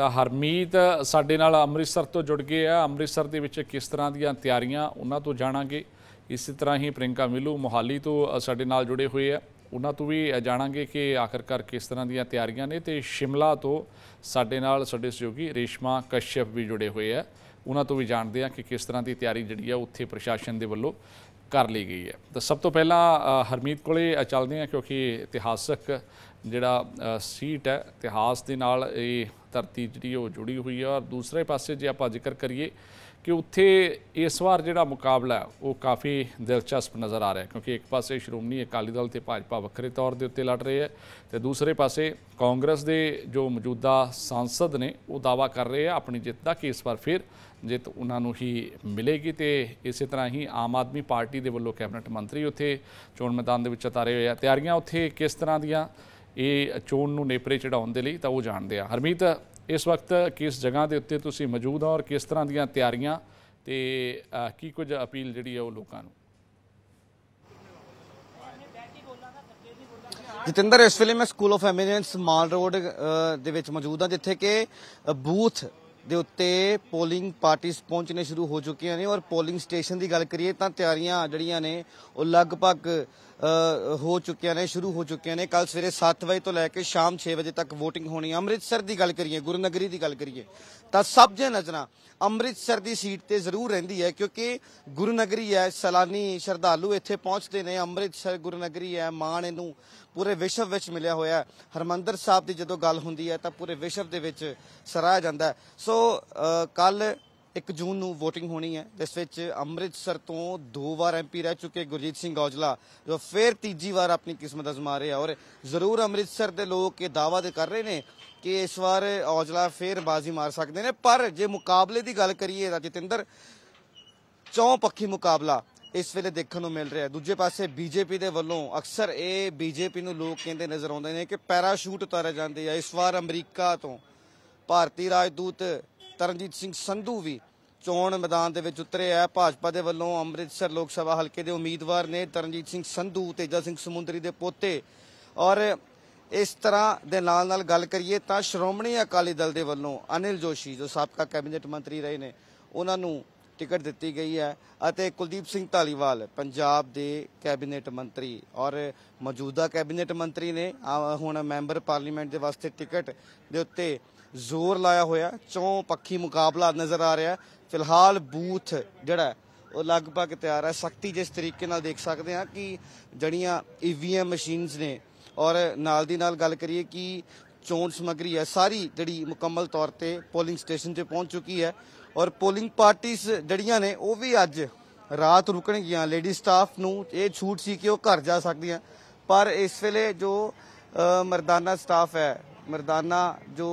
ਤਾਂ ਹਰਮੀਤ ਸਾਡੇ ਨਾਲ ਅੰਮ੍ਰਿਤਸਰ ਤੋਂ ਜੁੜ ਗਏ ਆ ਅੰਮ੍ਰਿਤਸਰ ਦੇ ਵਿੱਚ ਕਿਸ ਤਰ੍ਹਾਂ ਦੀਆਂ ਤਿਆਰੀਆਂ ਉਹਨਾਂ ਤੋਂ ਜਾਣਾਂਗੇ ਇਸੇ ਤਰ੍ਹਾਂ ਹੀ ਪ੍ਰਿੰਕਾ ਮਿਲੂ ਮੋਹਾਲੀ ਤੋਂ ਸਾਡੇ ਨਾਲ ਜੁੜੇ ਹੋਏ ਆ ਉਹਨਾਂ ਤੋਂ ਵੀ ਜਾਣਾਂਗੇ ਕਿ ਆਖਰਕਾਰ ਕਿਸ ਤਰ੍ਹਾਂ ਦੀਆਂ ਤਿਆਰੀਆਂ ਨੇ ਤੇ ਸ਼ਿਮਲਾ ਤੋਂ ਸਾਡੇ ਨਾਲ ਸਾਡੇ ਸਹਿਯੋਗੀ ਰੇਸ਼ਮਾ ਕਸ਼ਯਪ ਵੀ ਜੁੜੇ ਹੋਏ ਆ ਉਹਨਾਂ ਤੋਂ ਵੀ ਜਾਣਦੇ ਆ ਕਿ ਕਿਸ ਤਰ੍ਹਾਂ ਦੀ ਤਿਆਰੀ ਜਿਹੜੀ ਆ ਉੱਥੇ ਪ੍ਰਸ਼ਾਸਨ ਦੇ ਵੱਲੋਂ ਕਰ ਲਈ ਗਈ ਹੈ ਤਾਂ ਸਭ ਤੋਂ ਪਹਿਲਾਂ ਹਰਮੀਤ ਕੋਲੇ ਚੱਲਦੇ ਆ ਕਿਉਂਕਿ ਇਤਿਹਾਸਕ ਜਿਹੜਾ ਸੀਟ ਹੈ ਇਤਿਹਾਸ ਦੇ ਨਾਲ ਇਹ ਧਰਤੀ ਜਿਹੜੀ ਉਹ ਜੁੜੀ ਹੋਈ ਆ ਔਰ ਦੂਸਰੇ ਪਾਸੇ ਜੇ ਆਪਾਂ ਜ਼ਿਕਰ ਕਰੀਏ ਕਿ ਉੱਥੇ ਇਸ ਵਾਰ ਜਿਹੜਾ ਮੁਕਾਬਲਾ ਉਹ ਕਾਫੀ ਦਿਲਚਸਪ ਨਜ਼ਰ ਆ ਰਿਹਾ ਕਿਉਂਕਿ ਇੱਕ ਪਾਸੇ ਸ਼੍ਰੋਮਣੀ ਅਕਾਲੀ ਦਲ ਤੇ ਭਾਜਪਾ ਵੱਖਰੇ ਤੌਰ ਦੇ ਉੱਤੇ ਲੜ ਰਹੇ ਆ ਤੇ ਦੂਸਰੇ ਪਾਸੇ ਕਾਂਗਰਸ ਦੇ ਜੋ ਮੌਜੂਦਾ ਸੰਸਦ ਨੇ ਉਹ ਦਾਵਾ ਕਰ ਰਹੇ ਆ ਆਪਣੀ ਜਿੱਤ ਦਾ ਕਿ ਇਸ ਵਾਰ ਫਿਰ ਜਿੱਤ ਉਹਨਾਂ ਨੂੰ ਹੀ ਮਿਲੇਗੀ ਤੇ ਇਸੇ ਤਰ੍ਹਾਂ ਹੀ ਆਮ ਆਦਮੀ ਪਾਰਟੀ ਦੇ ਵੱਲੋਂ ਕੈਬਨਿਟ ਮੰਤਰੀ ਉੱਥੇ ਚੋਣ ਮੈਦਾਨ ਦੇ ਵਿੱਚ ਉਤਾਰੇ ਹੋਏ ਆ ਤਿਆਰੀਆਂ ਉੱਥੇ ਕਿਸ ਤਰ੍ਹਾਂ ਦੀਆਂ ਇਹ ਚੋਣ ਨੂੰ ਨੇਪਰੇ ਚੜਾਉਣ ਦੇ ਲਈ ਤਾਂ ਉਹ ਜਾਣਦੇ ਆ ਹਰਮੀਤ ਇਸ ਵਕਤ ਕਿਸ ਜਗ੍ਹਾ ਦੇ ਉੱਤੇ ਤੁਸੀਂ ਮੌਜੂਦ ਹੋ ਔਰ ਕਿਸ ਤਰ੍ਹਾਂ ਦੀਆਂ ਤਿਆਰੀਆਂ ਤੇ ਕੀ ਕੁਝ ਅਪੀਲ ਜਿਹੜੀ ਹੈ ਉਹ ਲੋਕਾਂ ਨੂੰ ਜਤਿੰਦਰ ਇਸ ਵੇਲੇ ਮੈਂ school of eminence Mall Road ਦੇ ਵਿੱਚ ਮੌਜੂਦ ਹਾਂ ਜਿੱਥੇ ਕਿ ਬੂਥ ਦੇ ਉੱਤੇ ਪੋਲਿੰਗ ਪਾਰਟੀਆਂ ਪਹੁੰਚਨੇ ਸ਼ੁਰੂ ਹੋ ਚੁੱਕੀਆਂ ਨੇ ਔਰ ਪੋਲਿੰਗ ਸਟੇਸ਼ਨ ਦੀ ਗੱਲ ਕਰੀਏ ਤਾਂ ਤਿਆਰੀਆਂ ਜਿਹੜੀਆਂ ਨੇ ਉਹ ਲਗਭਗ ਹੋ ਚੁੱਕਿਆ ਨੇ ਸ਼ੁਰੂ ਹੋ ਚੁੱਕਿਆ ਨੇ ਕੱਲ ਸਵੇਰੇ 7 ਵਜੇ ਤੋਂ ਲੈ ਕੇ ਸ਼ਾਮ 6 ਵਜੇ ਤੱਕ VOTING ਹੋਣੀ ਹੈ ਅੰਮ੍ਰਿਤਸਰ ਦੀ ਗੱਲ ਕਰੀਏ ਗੁਰਨਗਰੀ ਦੀ ਗੱਲ ਕਰੀਏ ਤਾਂ ਸਭ ਜੇ ਨਜ਼ਰਾਂ ਅੰਮ੍ਰਿਤਸਰ ਦੀ ਸੀਟ ਤੇ ਜ਼ਰੂਰ ਰਹਿੰਦੀ ਹੈ ਕਿਉਂਕਿ ਗੁਰਨਗਰੀ ਹੈ ਸਲਾਨੀ ਸ਼ਰਧਾਲੂ ਇੱਥੇ ਪਹੁੰਚਦੇ ਨੇ ਅੰਮ੍ਰਿਤਸਰ ਗੁਰਨਗਰੀ ਹੈ ਮਾਣ ਇਹਨੂੰ ਪੂਰੇ ਵਿਸ਼ਵ ਵਿੱਚ ਮਿਲਿਆ ਹੋਇਆ ਹੈ ਹਰਮੰਦਰ ਸਾਹਿਬ ਦੀ ਜਦੋਂ ਗੱਲ ਹੁੰਦੀ ਹੈ ਤਾਂ ਪੂਰੇ ਵਿਸ਼ਵ ਦੇ ਵਿੱਚ ਸਰਾਇਆ ਜਾਂਦਾ ਸੋ ਕੱਲ 1 ਜੂਨ ਨੂੰ VOTING ਹੋਣੀ ਹੈ ਜਿਸ ਵਿੱਚ ਅੰਮ੍ਰਿਤਸਰ ਤੋਂ ਦੋ ਵਾਰ ਐਮਪੀ ਰਹਿ ਚੁੱਕੇ ਗੁਰਜੀਤ ਸਿੰਘ ਔਜਲਾ ਜੋ ਫੇਰ ਤੀਜੀ ਵਾਰ ਆਪਣੀ ਕਿਸਮਤ ਅਜ਼ਮਾ ਰਹੇ ਔਰ ਜ਼ਰੂਰ ਅੰਮ੍ਰਿਤਸਰ ਦੇ ਲੋਕ ਇਹ ਦਾਵਾ ਦੇ ਕਰ ਰਹੇ ਨੇ ਕਿ ਇਸ ਵਾਰ ਔਜਲਾ ਫੇਰ ਬਾਜ਼ੀ ਮਾਰ ਸਕਦੇ ਨੇ ਪਰ ਜੇ ਮੁਕਾਬਲੇ ਦੀ ਗੱਲ ਕਰੀਏ ਤਾਂ ਜਤਿੰਦਰ ਚੌਂ ਪੱਖੀ ਮੁਕਾਬਲਾ ਇਸ ਵੇਲੇ ਦੇਖਣ ਨੂੰ ਮਿਲ ਰਿਹਾ ਦੂਜੇ ਪਾਸੇ ਬੀਜੇਪੀ ਦੇ ਵੱਲੋਂ ਅਕਸਰ ਇਹ ਬੀਜੇਪੀ ਨੂੰ ਲੋਕ ਕਹਿੰਦੇ ਨਜ਼ਰ ਆਉਂਦੇ ਨੇ ਕਿ ਪੈਰਾਸ਼ੂਟ ਉਤਾਰੇ ਜਾਂਦੇ ਆ ਇਸ ਵਾਰ ਅਮਰੀਕਾ ਤੋਂ ਭਾਰਤੀ ਰਾਜਦੂਤ ਤਰਨਜੀਤ ਸਿੰਘ ਸੰਧੂ ਵੀ ਚੋਣ ਮੈਦਾਨ ਦੇ ਵਿੱਚ ਉਤਰੇ ਆ ਭਾਜਪਾ ਦੇ ਵੱਲੋਂ ਅੰਮ੍ਰਿਤਸਰ ਲੋਕ ਸਭਾ ਹਲਕੇ ਦੇ ਉਮੀਦਵਾਰ ਨੇ ਤਰਨਜੀਤ ਸਿੰਘ ਸੰਧੂ ਤੇਜਾ ਸਿੰਘ ਸਮੁੰਦਰੀ ਦੇ ਪੋਤੇ ਔਰ ਇਸ ਤਰ੍ਹਾਂ ਦੇ ਨਾਲ ਨਾਲ ਗੱਲ ਕਰੀਏ ਤਾਂ ਸ਼੍ਰੋਮਣੀ ਅਕਾਲੀ ਦਲ ਦੇ ਵੱਲੋਂ ਅਨਿਲ ਜੋਸ਼ੀ ਜੋ ਸਾਬਕਾ ਕੈਬਨਿਟ ਮੰਤਰੀ ਰਹੇ ਨੇ ਉਹਨਾਂ ਨੂੰ ਟਿਕਟ ਦਿੱਤੀ ਗਈ ਹੈ ਅਤੇ ਕੁਲਦੀਪ ਸਿੰਘ ਢਾਲੀਵਾਲ ਪੰਜਾਬ ਦੇ ਕੈਬਨਿਟ ਮੰਤਰੀ ਔਰ ਮੌਜੂਦਾ ਕੈਬਨਿਟ ਮੰਤਰੀ ਨੇ ਹੁਣ ਮੈਂਬਰ ਪਾਰਲੀਮੈਂਟ ਦੇ ਵਾਸਤੇ ਟਿਕਟ ਦੇ ਉੱਤੇ ਜ਼ੋਰ ਲਾਇਆ ਹੋਇਆ ਚੌਂ ਪੱਖੀ ਮੁਕਾਬਲਾ ਨਜ਼ਰ ਆ ਰਿਹਾ ਫਿਲਹਾਲ ਬੂਥ ਜਿਹੜਾ ਉਹ ਲਗਭਗ ਤਿਆਰ ਹੈ ਸਖਤੀ ਜਿਸ ਤਰੀਕੇ ਨਾਲ ਦੇਖ ਸਕਦੇ ਆ ਕਿ ਜੜੀਆਂ ਈਵੀਐਮ e ਮਸ਼ੀਨਸ ਨੇ ਔਰ ਨਾਲ ਦੀ ਨਾਲ ਗੱਲ ਕਰੀਏ ਕਿ ਚੋਣ ਸਮਗਰੀ ਹੈ ਸਾਰੀ ਜਿਹੜੀ ਮੁਕੰਮਲ ਤੌਰ ਤੇ ਪੋਲਿੰਗ ਸਟੇਸ਼ਨ ਤੇ ਪਹੁੰਚ ਚੁੱਕੀ ਹੈ ਔਰ ਪੋਲਿੰਗ ਪਾਰਟੀਆਂ ਜੜੀਆਂ ਨੇ ਉਹ ਵੀ ਅੱਜ ਰਾਤ ਰੁਕਣਗੀਆਂ ਲੇਡੀ ਸਟਾਫ ਨੂੰ ਇਹ ਛੂਟ ਸੀ ਕਿ ਉਹ ਘਰ ਜਾ ਸਕਦੀਆਂ ਪਰ ਇਸ ਵੇਲੇ ਜੋ ਮਰਦਾਨਾ ਸਟਾਫ ਹੈ ਮਰਦਾਨਾ ਜੋ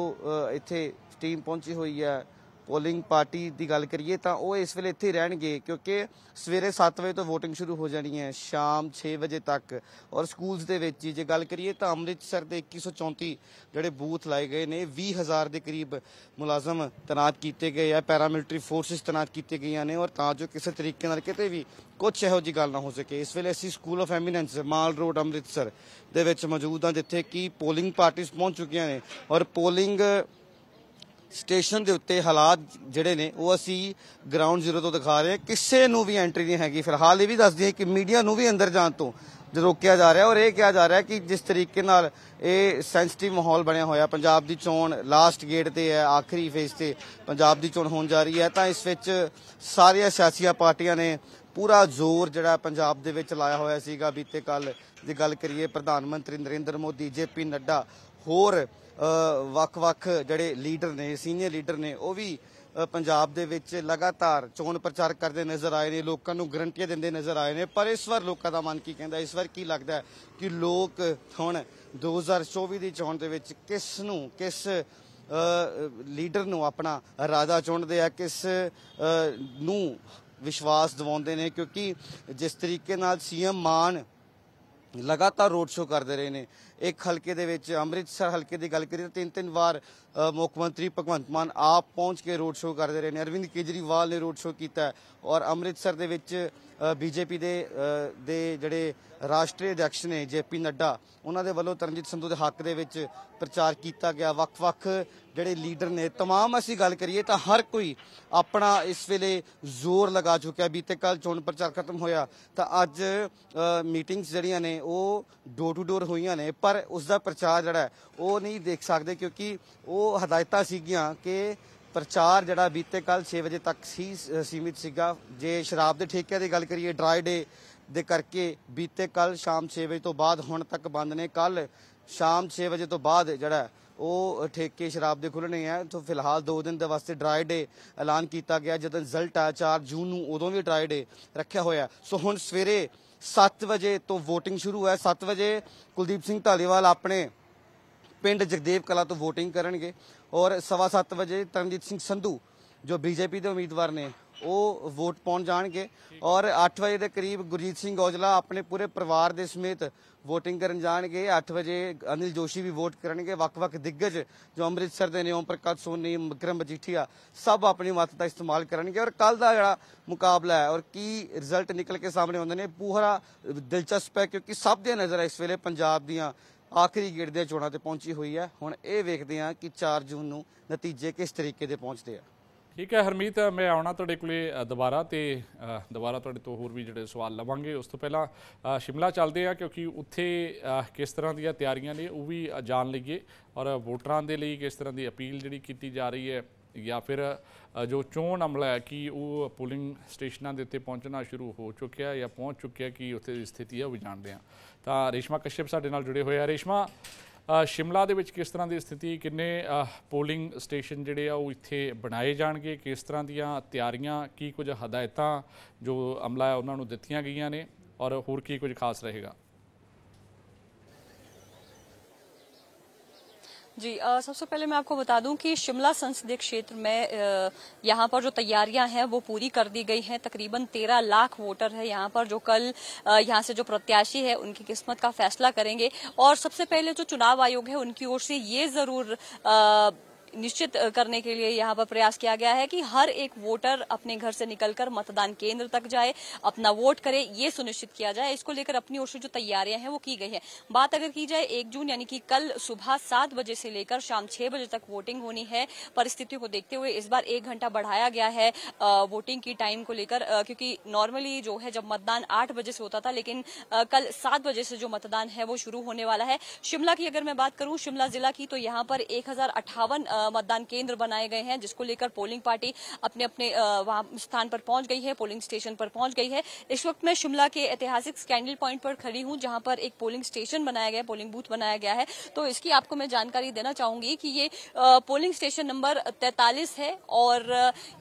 ਇੱਥੇ ਟੀਮ ਪਹੁੰਚੀ ਹੋਈ ਹੈ ਪੋਲਿੰਗ ਪਾਰਟੀ ਦੀ ਗੱਲ ਕਰੀਏ ਤਾਂ ਉਹ ਇਸ ਵੇਲੇ ਇੱਥੇ ਰਹਿਣਗੇ ਕਿਉਂਕਿ ਸਵੇਰੇ 7 ਵਜੇ ਤੋਂ VOTING ਸ਼ੁਰੂ ਹੋ ਜਾਣੀ ਹੈ ਸ਼ਾਮ 6 ਵਜੇ ਤੱਕ ਔਰ ਸਕੂਲਸ ਦੇ ਵਿੱਚ ਜੇ ਗੱਲ ਕਰੀਏ ਤਾਂ ਅੰਮ੍ਰਿਤਸਰ ਦੇ 2134 ਜਿਹੜੇ ਬੂਥ ਲਾਏ ਗਏ ਨੇ 20000 ਦੇ ਕਰੀਬ ਮੁਲਾਜ਼ਮ ਤਨਾਤ ਕੀਤੇ ਗਏ ਆ ਪੈਰਾਮਿਲਟਰੀ ਫੋਰਸਸ ਤਨਾਤ ਕੀਤੇ ਗਈਆਂ ਨੇ ਔਰ ਤਾਂ ਜੋ ਕਿਸੇ ਤਰੀਕੇ ਨਾਲ ਕਿਤੇ ਵੀ ਕੁਝ ਇਹੋ ਜੀ ਗੱਲ ਨਾ ਹੋ ਸਕੇ ਇਸ ਵੇਲੇ ਅਸੀਂ school of eminence Mall Road Amritsar ਦੇ ਵਿੱਚ ਮੌਜੂਦ ਹਾਂ ਜਿੱਥੇ ਕਿ ਪੋਲਿੰਗ ਪਾਰਟੀਆਂ ਪਹੁੰਚ ਚੁੱਕੀਆਂ ਨੇ ਔਰ ਪੋਲਿੰਗ ਸਟੇਸ਼ਨ ਦੇ ਉੱਤੇ ਹਾਲਾਤ ਜਿਹੜੇ ਨੇ ਉਹ ਅਸੀਂ ਗਰਾਊਂਡ ਜ਼ੀਰੋ ਤੋਂ ਦਿਖਾ ਰਹੇ ਹਾਂ ਕਿਸੇ ਨੂੰ ਵੀ ਐਂਟਰੀ ਨਹੀਂ ਹੈਗੀ ਫਿਲਹਾਲ ਇਹ ਵੀ ਦੱਸ ਦਈਏ ਕਿ ਮੀਡੀਆ ਨੂੰ ਵੀ ਅੰਦਰ ਜਾਣ ਤੋਂ ਰੋਕਿਆ ਜਾ ਰਿਹਾ ਔਰ ਇਹ ਕਿਹਾ ਜਾ ਰਿਹਾ ਕਿ ਜਿਸ ਤਰੀਕੇ ਨਾਲ ਇਹ ਸੈਂਸਿਟਿਵ ਮਾਹੌਲ ਬਣਿਆ ਹੋਇਆ ਪੰਜਾਬ ਦੀ ਚੋਣ ਲਾਸਟ ਗੇਟ ਤੇ ਹੈ ਆਖਰੀ ਫੇਸ ਤੇ ਪੰਜਾਬ ਦੀ ਚੋਣ ਹੋਣ ਜਾ ਰਹੀ ਹੈ ਤਾਂ ਇਸ ਵਿੱਚ ਸਾਰੀਆਂ ਸਿਆਸੀਆਂ ਪਾਰਟੀਆਂ ਨੇ ਪੂਰਾ ਜ਼ੋਰ ਜਿਹੜਾ ਪੰਜਾਬ ਦੇ ਵਿੱਚ ਲਾਇਆ ਹੋਇਆ ਸੀਗਾ ਬੀਤੇ ਕੱਲ ਜੇ ਗੱਲ ਕਰੀਏ ਪ੍ਰਧਾਨ ਮੰਤਰੀ ਨਰਿੰਦਰ ਮੋਦੀ ਜੇਪੀ ਨੱਡਾ ਹੋਰ ਵੱਖ-ਵੱਖ ਜਿਹੜੇ ਲੀਡਰ ਨੇ ਸੀਨੀਅਰ ਲੀਡਰ ਨੇ ਉਹ ਵੀ ਪੰਜਾਬ ਦੇ ਵਿੱਚ ਲਗਾਤਾਰ ਚੋਣ ਪ੍ਰਚਾਰ ਕਰਦੇ ਨਜ਼ਰ ਆਏ ਨੇ ਲੋਕਾਂ ਨੂੰ ਗਰੰਟੀਆਂ ਦਿੰਦੇ ਨਜ਼ਰ ਆਏ ਨੇ ਪਰ ਇਸ ਵਾਰ ਲੋਕਾਂ ਦਾ ਮਨ ਕੀ ਕਹਿੰਦਾ ਇਸ ਵਾਰ ਕੀ ਲੱਗਦਾ ਕਿ ਲੋਕ ਹੁਣ 2024 ਦੀ ਚੋਣ ਦੇ ਵਿੱਚ ਕਿਸ ਨੂੰ ਕਿਸ ਲੀਡਰ ਨੂੰ ਆਪਣਾ ਰਾਜਾ ਚੁਣਦੇ ਆ ਕਿਸ ਨੂੰ ਵਿਸ਼ਵਾਸ ਦਿਵਾਉਂਦੇ ਨੇ ਕਿਉਂਕਿ ਜਿਸ ਤਰੀਕੇ ਨਾਲ ਸੀਐਮ ਮਾਨ ਲਗਾਤਾਰ ਰੋਡ ਸ਼ੋਅ ਕਰਦੇ ਰਹੇ ਨੇ ਇੱਕ ਹਲਕੇ ਦੇ ਵਿੱਚ ਅੰਮ੍ਰਿਤਸਰ ਹਲਕੇ ਦੀ ਗੱਲ ਕਰੀਏ ਤਾਂ ਤਿੰਨ ਤਿੰਨ ਵਾਰ ਮੁੱਖ ਮੰਤਰੀ ਭਗਵੰਤ ਮਾਨ ਆਪ ਪਹੁੰਚ ਕੇ ਰੋਡ ਸ਼ੋਅ ਕਰਦੇ ਰਹੇ ਨੇ ਅਰਵਿੰਦ ਕੇਜਰੀਵਾਲ ਨੇ ਰੋਡ ਸ਼ੋਅ ਕੀਤਾ ਔਰ ਅੰਮ੍ਰਿਤਸਰ ਦੇ ਵਿੱਚ ਬੀਜੇਪੀ ਦੇ ਦੇ ਜਿਹੜੇ ਰਾਸ਼ਟਰੀ ਅਧਿਕਸ਼ ਨੇ ਜੇਪੀ ਨੱਡਾ ਉਹਨਾਂ ਦੇ ਵੱਲੋਂ ਤਰਨਜੀਤ ਸੰਧੂ ਦੇ ਹੱਕ ਦੇ ਵਿੱਚ ਪ੍ਰਚਾਰ ਕੀਤਾ ਗਿਆ ਵੱਖ-ਵੱਖ ਜਿਹੜੇ ਲੀਡਰ ਨੇ तमाम ਅਸੀਂ ਗੱਲ ਕਰੀਏ ਤਾਂ ਹਰ ਕੋਈ ਆਪਣਾ ਇਸ ਵੇਲੇ ਜ਼ੋਰ ਲਗਾ ਚੁੱਕਿਆ ਬੀਤੇ ਕੱਲ ਚੋਣ ਪ੍ਰਚਾਰ ਖਤਮ ਹੋਇਆ ਤਾਂ ਅੱਜ ਮੀਟਿੰਗਸ ਜਿਹੜੀਆਂ ਨੇ ਉਹ ਡੋਰ ਟੂ ਡੋਰ ਹੋਈਆਂ ਨੇ ਪਰ ਉਸ ਦਾ ਪ੍ਰਚਾਰ ਜਿਹੜਾ ਉਹ ਨਹੀਂ ਦੇਖ ਸਕਦੇ ਕਿਉਂਕਿ ਉਹ ਹਦਾਇਤਾਂ ਸੀਗੀਆਂ ਕਿ ਪ੍ਰਚਾਰ ਜਿਹੜਾ ਬੀਤੇ ਕੱਲ 6 ਵਜੇ ਤੱਕ ਸੀ ਸੀਮਿਤ ਸੀਗਾ ਜੇ ਸ਼ਰਾਬ ਦੇ ਠੇਕਿਆਂ ਦੀ ਗੱਲ ਕਰੀਏ ਡਰਾਈ ਡੇ ਦੇ ਕਰਕੇ ਬੀਤੇ ਕੱਲ ਸ਼ਾਮ 6 ਵਜੇ ਤੋਂ ਬਾਅਦ ਹੁਣ ਤੱਕ ਬੰਦ ਨੇ ਕੱਲ ਸ਼ਾਮ 6 ਵਜੇ ਤੋਂ ਬਾਅਦ ਜਿਹੜਾ ਉਹ ਠੇਕੇ ਸ਼ਰਾਬ ਦੇ ਖੁੱਲਣੇ ਆ ਤਾਂ ਫਿਲਹਾਲ 2 ਦਿਨ ਦੇ ਵਾਸਤੇ ਡਰਾਈ ਡੇ ਐਲਾਨ ਕੀਤਾ ਗਿਆ ਜਦੋਂ ਰਿਜ਼ਲਟ ਆ 4 ਜੂਨ ਨੂੰ ਉਦੋਂ ਵੀ ਡਰਾਈ ਡੇ ਰੱਖਿਆ ਹੋਇਆ ਸੋ ਹੁਣ ਸਵੇਰੇ 7 ਵਜੇ ਤੋਂ VOTING ਸ਼ੁਰੂ ਹੈ 7 ਵਜੇ ਕੁਲਦੀਪ ਸਿੰਘ ਢਾਲੀਵਾਲ ਆਪਣੇ ਪਿੰਡ ਜਗਦੇਵ ਕਲਾ ਤੋਂ VOTING ਕਰਨਗੇ ਔਰ 7:30 ਵਜੇ ਤਰਨਜੀਤ ਸਿੰਘ ਸੰਧੂ ਜੋ ਬੀਜੇਪੀ ਦੇ ਉਮੀਦਵਾਰ ਨੇ ਉਹ ਵੋਟ ਪਾਉਣ ਜਾਣਗੇ ਔਰ 8 ਵਜੇ ਦੇ ਕਰੀਬ ਗੁਰਜੀਤ ਸਿੰਘ ਔਜਲਾ ਆਪਣੇ ਪੂਰੇ ਪਰਿਵਾਰ ਦੇ ਸਮੇਤ ਵੋਟਿੰਗ ਕਰਨ ਜਾਣਗੇ 8 ਵਜੇ ਅਨਿਲ ਜੋਸ਼ੀ ਵੀ ਵੋਟ ਕਰਨਗੇ ਵੱਖ-ਵੱਖ ਦਿੱਗਜ ਜੋ ਅੰਮ੍ਰਿਤਸਰ ਦੇ ਨੇ ਓਮ ਪ੍ਰਕਾਸ਼ ਸੋਨੀ ਮਕਰਮ ਬਜੀਠੀਆ ਸਭ ਆਪਣੀ ਮੱਤ ਦਾ ਇਸਤੇਮਾਲ ਕਰਨਗੇ ਔਰ ਕੱਲ ਦਾ ਜਿਹੜਾ ਮੁਕਾਬਲਾ ਹੈ ਔਰ ਕੀ ਰਿਜ਼ਲਟ ਨਿਕਲ ਕੇ ਸਾਹਮਣੇ ਆਉਂਦੇ ਨੇ ਪੂਰਾ ਦਿਲਚਸਪ ਹੈ ਕਿਉਂਕਿ ਸਭ ਦੀ ਨਜ਼ਰ ਇਸ ਵੇਲੇ ਪੰਜਾਬ ਦੀਆਂ ਆਖਰੀ ਗੇੜ ਦੇ ਚੋਣਾਂ ਤੇ ਪਹੁੰਚੀ ਹੋਈ ਹੈ ਹੁਣ ਇਹ ਵੇਖਦੇ ਹਾਂ ਕਿ 4 ਜੂਨ ਨੂੰ ਨਤੀਜੇ ਕਿਸ ਤਰੀਕੇ ਦੇ ਪਹੁੰਚਦੇ ਆ ਠੀਕ ਹੈ ਹਰਮੀਤ ਮੈਂ ਆਉਣਾ ਤੁਹਾਡੇ ਕੋਲੇ ਦੁਬਾਰਾ ਤੇ ਦੁਬਾਰਾ ਤੁਹਾਡੇ ਤੋਂ ਹੋਰ ਵੀ ਜਿਹੜੇ ਸਵਾਲ ਲਵਾਂਗੇ ਉਸ ਤੋਂ ਪਹਿਲਾਂ ਸ਼ਿਮਲਾ ਚੱਲਦੇ ਆ ਕਿਉਂਕਿ ਉੱਥੇ ਕਿਸ ਤਰ੍ਹਾਂ ਦੀਆਂ ਤਿਆਰੀਆਂ ਨੇ ਉਹ ਵੀ ਜਾਣ ਲਈਏ ਔਰ ਵੋਟਰਾਂ ਦੇ ਲਈ ਕਿਸ ਤਰ੍ਹਾਂ ਦੀ ਅਪੀਲ ਜਿਹੜੀ ਕੀਤੀ ਜਾ ਰਹੀ ਹੈ ਜਾਂ ਫਿਰ ਜੋ ਚੋਣ ਅਮਲਾ ਹੈ ਕਿ ਉਹ ਪੋਲਿੰਗ ਸਟੇਸ਼ਨਾਂ ਦੇ ਉੱਤੇ ਪਹੁੰਚਣਾ ਸ਼ੁਰੂ ਹੋ ਚੁੱਕਿਆ ਜਾਂ ਪਹੁੰਚ ਚੁੱਕਿਆ ਕਿ ਉੱਥੇ ਦੀ ਸਥਿਤੀ ਹੈ ਉਹ ਜਾਣਦੇ ਆ ਤਾਂ ਰੇਸ਼ਮਾ ਕਸ਼ਿਪ ਸਾਡੇ ਨਾਲ ਜੁੜੇ ਹੋਏ ਆ ਰੇਸ਼ਮਾ ਸ਼ਿਮਲਾ ਦੇ ਵਿੱਚ ਕਿਸ ਤਰ੍ਹਾਂ ਦੀ ਸਥਿਤੀ ਕਿੰਨੇ ਪੋਲਿੰਗ ਸਟੇਸ਼ਨ ਜਿਹੜੇ ਆ ਉਹ ਇੱਥੇ ਬਣਾਏ ਜਾਣਗੇ ਕਿਸ ਤਰ੍ਹਾਂ ਦੀਆਂ ਤਿਆਰੀਆਂ ਕੀ ਕੁਝ ਹਦਾਇਤਾਂ ਜੋ ਅਮਲਾ ਹੈ ਉਹਨਾਂ ਨੂੰ ਦਿੱਤੀਆਂ ਗਈਆਂ ਨੇ ਔਰ ਹੋਰ ਕੀ ਕੁਝ ਖਾਸ ਰਹੇਗਾ जी आ, सबसे पहले मैं आपको बता दूं कि शिमला संसदीय क्षेत्र में यहाँ पर जो तैयारियां हैं वो पूरी कर दी गई हैं तकरीबन तेरह लाख वोटर है यहाँ पर जो कल यहाँ से जो प्रत्याशी है उनकी किस्मत का फैसला करेंगे और सबसे पहले जो चुनाव आयोग है उनकी ओर से ये जरूर आ, निश्चित करने के लिए यहाँ पर प्रयास किया गया है कि हर एक वोटर अपने घर से निकलकर मतदान केंद्र तक जाए अपना वोट करे ये सुनिश्चित किया जाए इसको लेकर अपनी ओर से जो तैयारियां हैं वो की गई है बात अगर की जाए एक जून यानी कि कल सुबह सात बजे से लेकर शाम छह बजे तक वोटिंग होनी है परिस्थितियों को देखते हुए इस बार एक घंटा बढ़ाया गया है वोटिंग की टाइम को लेकर क्योंकि नॉर्मली जो है जब मतदान आठ बजे से होता था लेकिन कल सात बजे से जो मतदान है वो शुरू होने वाला है शिमला की अगर मैं बात करूं शिमला जिला की तो यहां पर एक मतदान केंद्र बनाए गए हैं जिसको लेकर पोलिंग पार्टी अपने अपने स्थान पर पहुंच गई है पोलिंग स्टेशन पर पहुंच गई है इस वक्त मैं शिमला के ऐतिहासिक स्कैंडल पॉइंट पर खड़ी हूं जहां पर एक पोलिंग स्टेशन बनाया गया पोलिंग बूथ बनाया गया है तो इसकी आपको मैं जानकारी देना चाहूंगी कि ये पोलिंग स्टेशन नंबर तैतालीस है और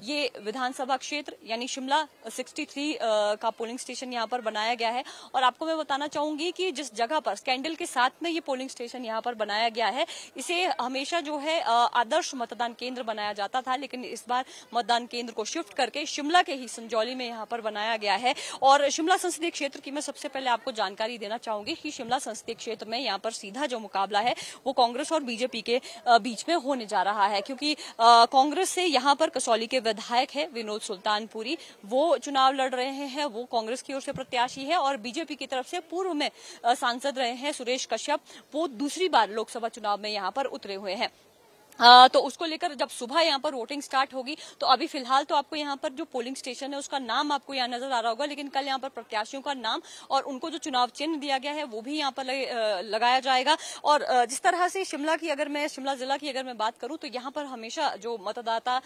ये विधानसभा क्षेत्र यानी शिमला सिक्सटी का पोलिंग स्टेशन यहाँ पर बनाया गया है और आपको मैं बताना चाहूंगी कि जिस जगह पर स्कैंडल के साथ में ये पोलिंग स्टेशन यहाँ पर बनाया गया है इसे हमेशा जो है आदर आदर्श मतदान केंद्र बनाया जाता था लेकिन इस बार मतदान केंद्र को शिफ्ट करके शिमला के ही संजौली में यहाँ पर बनाया गया है और शिमला संसदीय क्षेत्र की मैं सबसे पहले आपको जानकारी देना चाहूंगी कि शिमला संसदीय क्षेत्र में यहाँ पर सीधा जो मुकाबला है वो कांग्रेस और बीजेपी के बीच में होने जा रहा है क्योंकि कांग्रेस से यहाँ पर कसौली के विधायक है विनोद सुल्तानपुरी वो चुनाव लड़ रहे हैं वो कांग्रेस की ओर से प्रत्याशी है और बीजेपी की तरफ से पूर्व में सांसद रहे हैं सुरेश कश्यप वो दूसरी बार लोकसभा चुनाव में यहाँ पर उतरे हुए हैं आ, तो उसको लेकर जब सुबह यहाँ पर वोटिंग स्टार्ट होगी तो अभी फिलहाल तो आपको यहाँ पर जो पोलिंग स्टेशन है उसका नाम आपको यहाँ नजर आ रहा होगा लेकिन कल यहाँ पर प्रत्याशियों का नाम और उनको जो चुनाव चिन्ह दिया गया है वो भी यहाँ पर लगाया जाएगा और जिस तरह से शिमला की अगर मैं शिमला जिला की अगर मैं बात करूँ तो यहाँ पर हमेशा जो मतदाता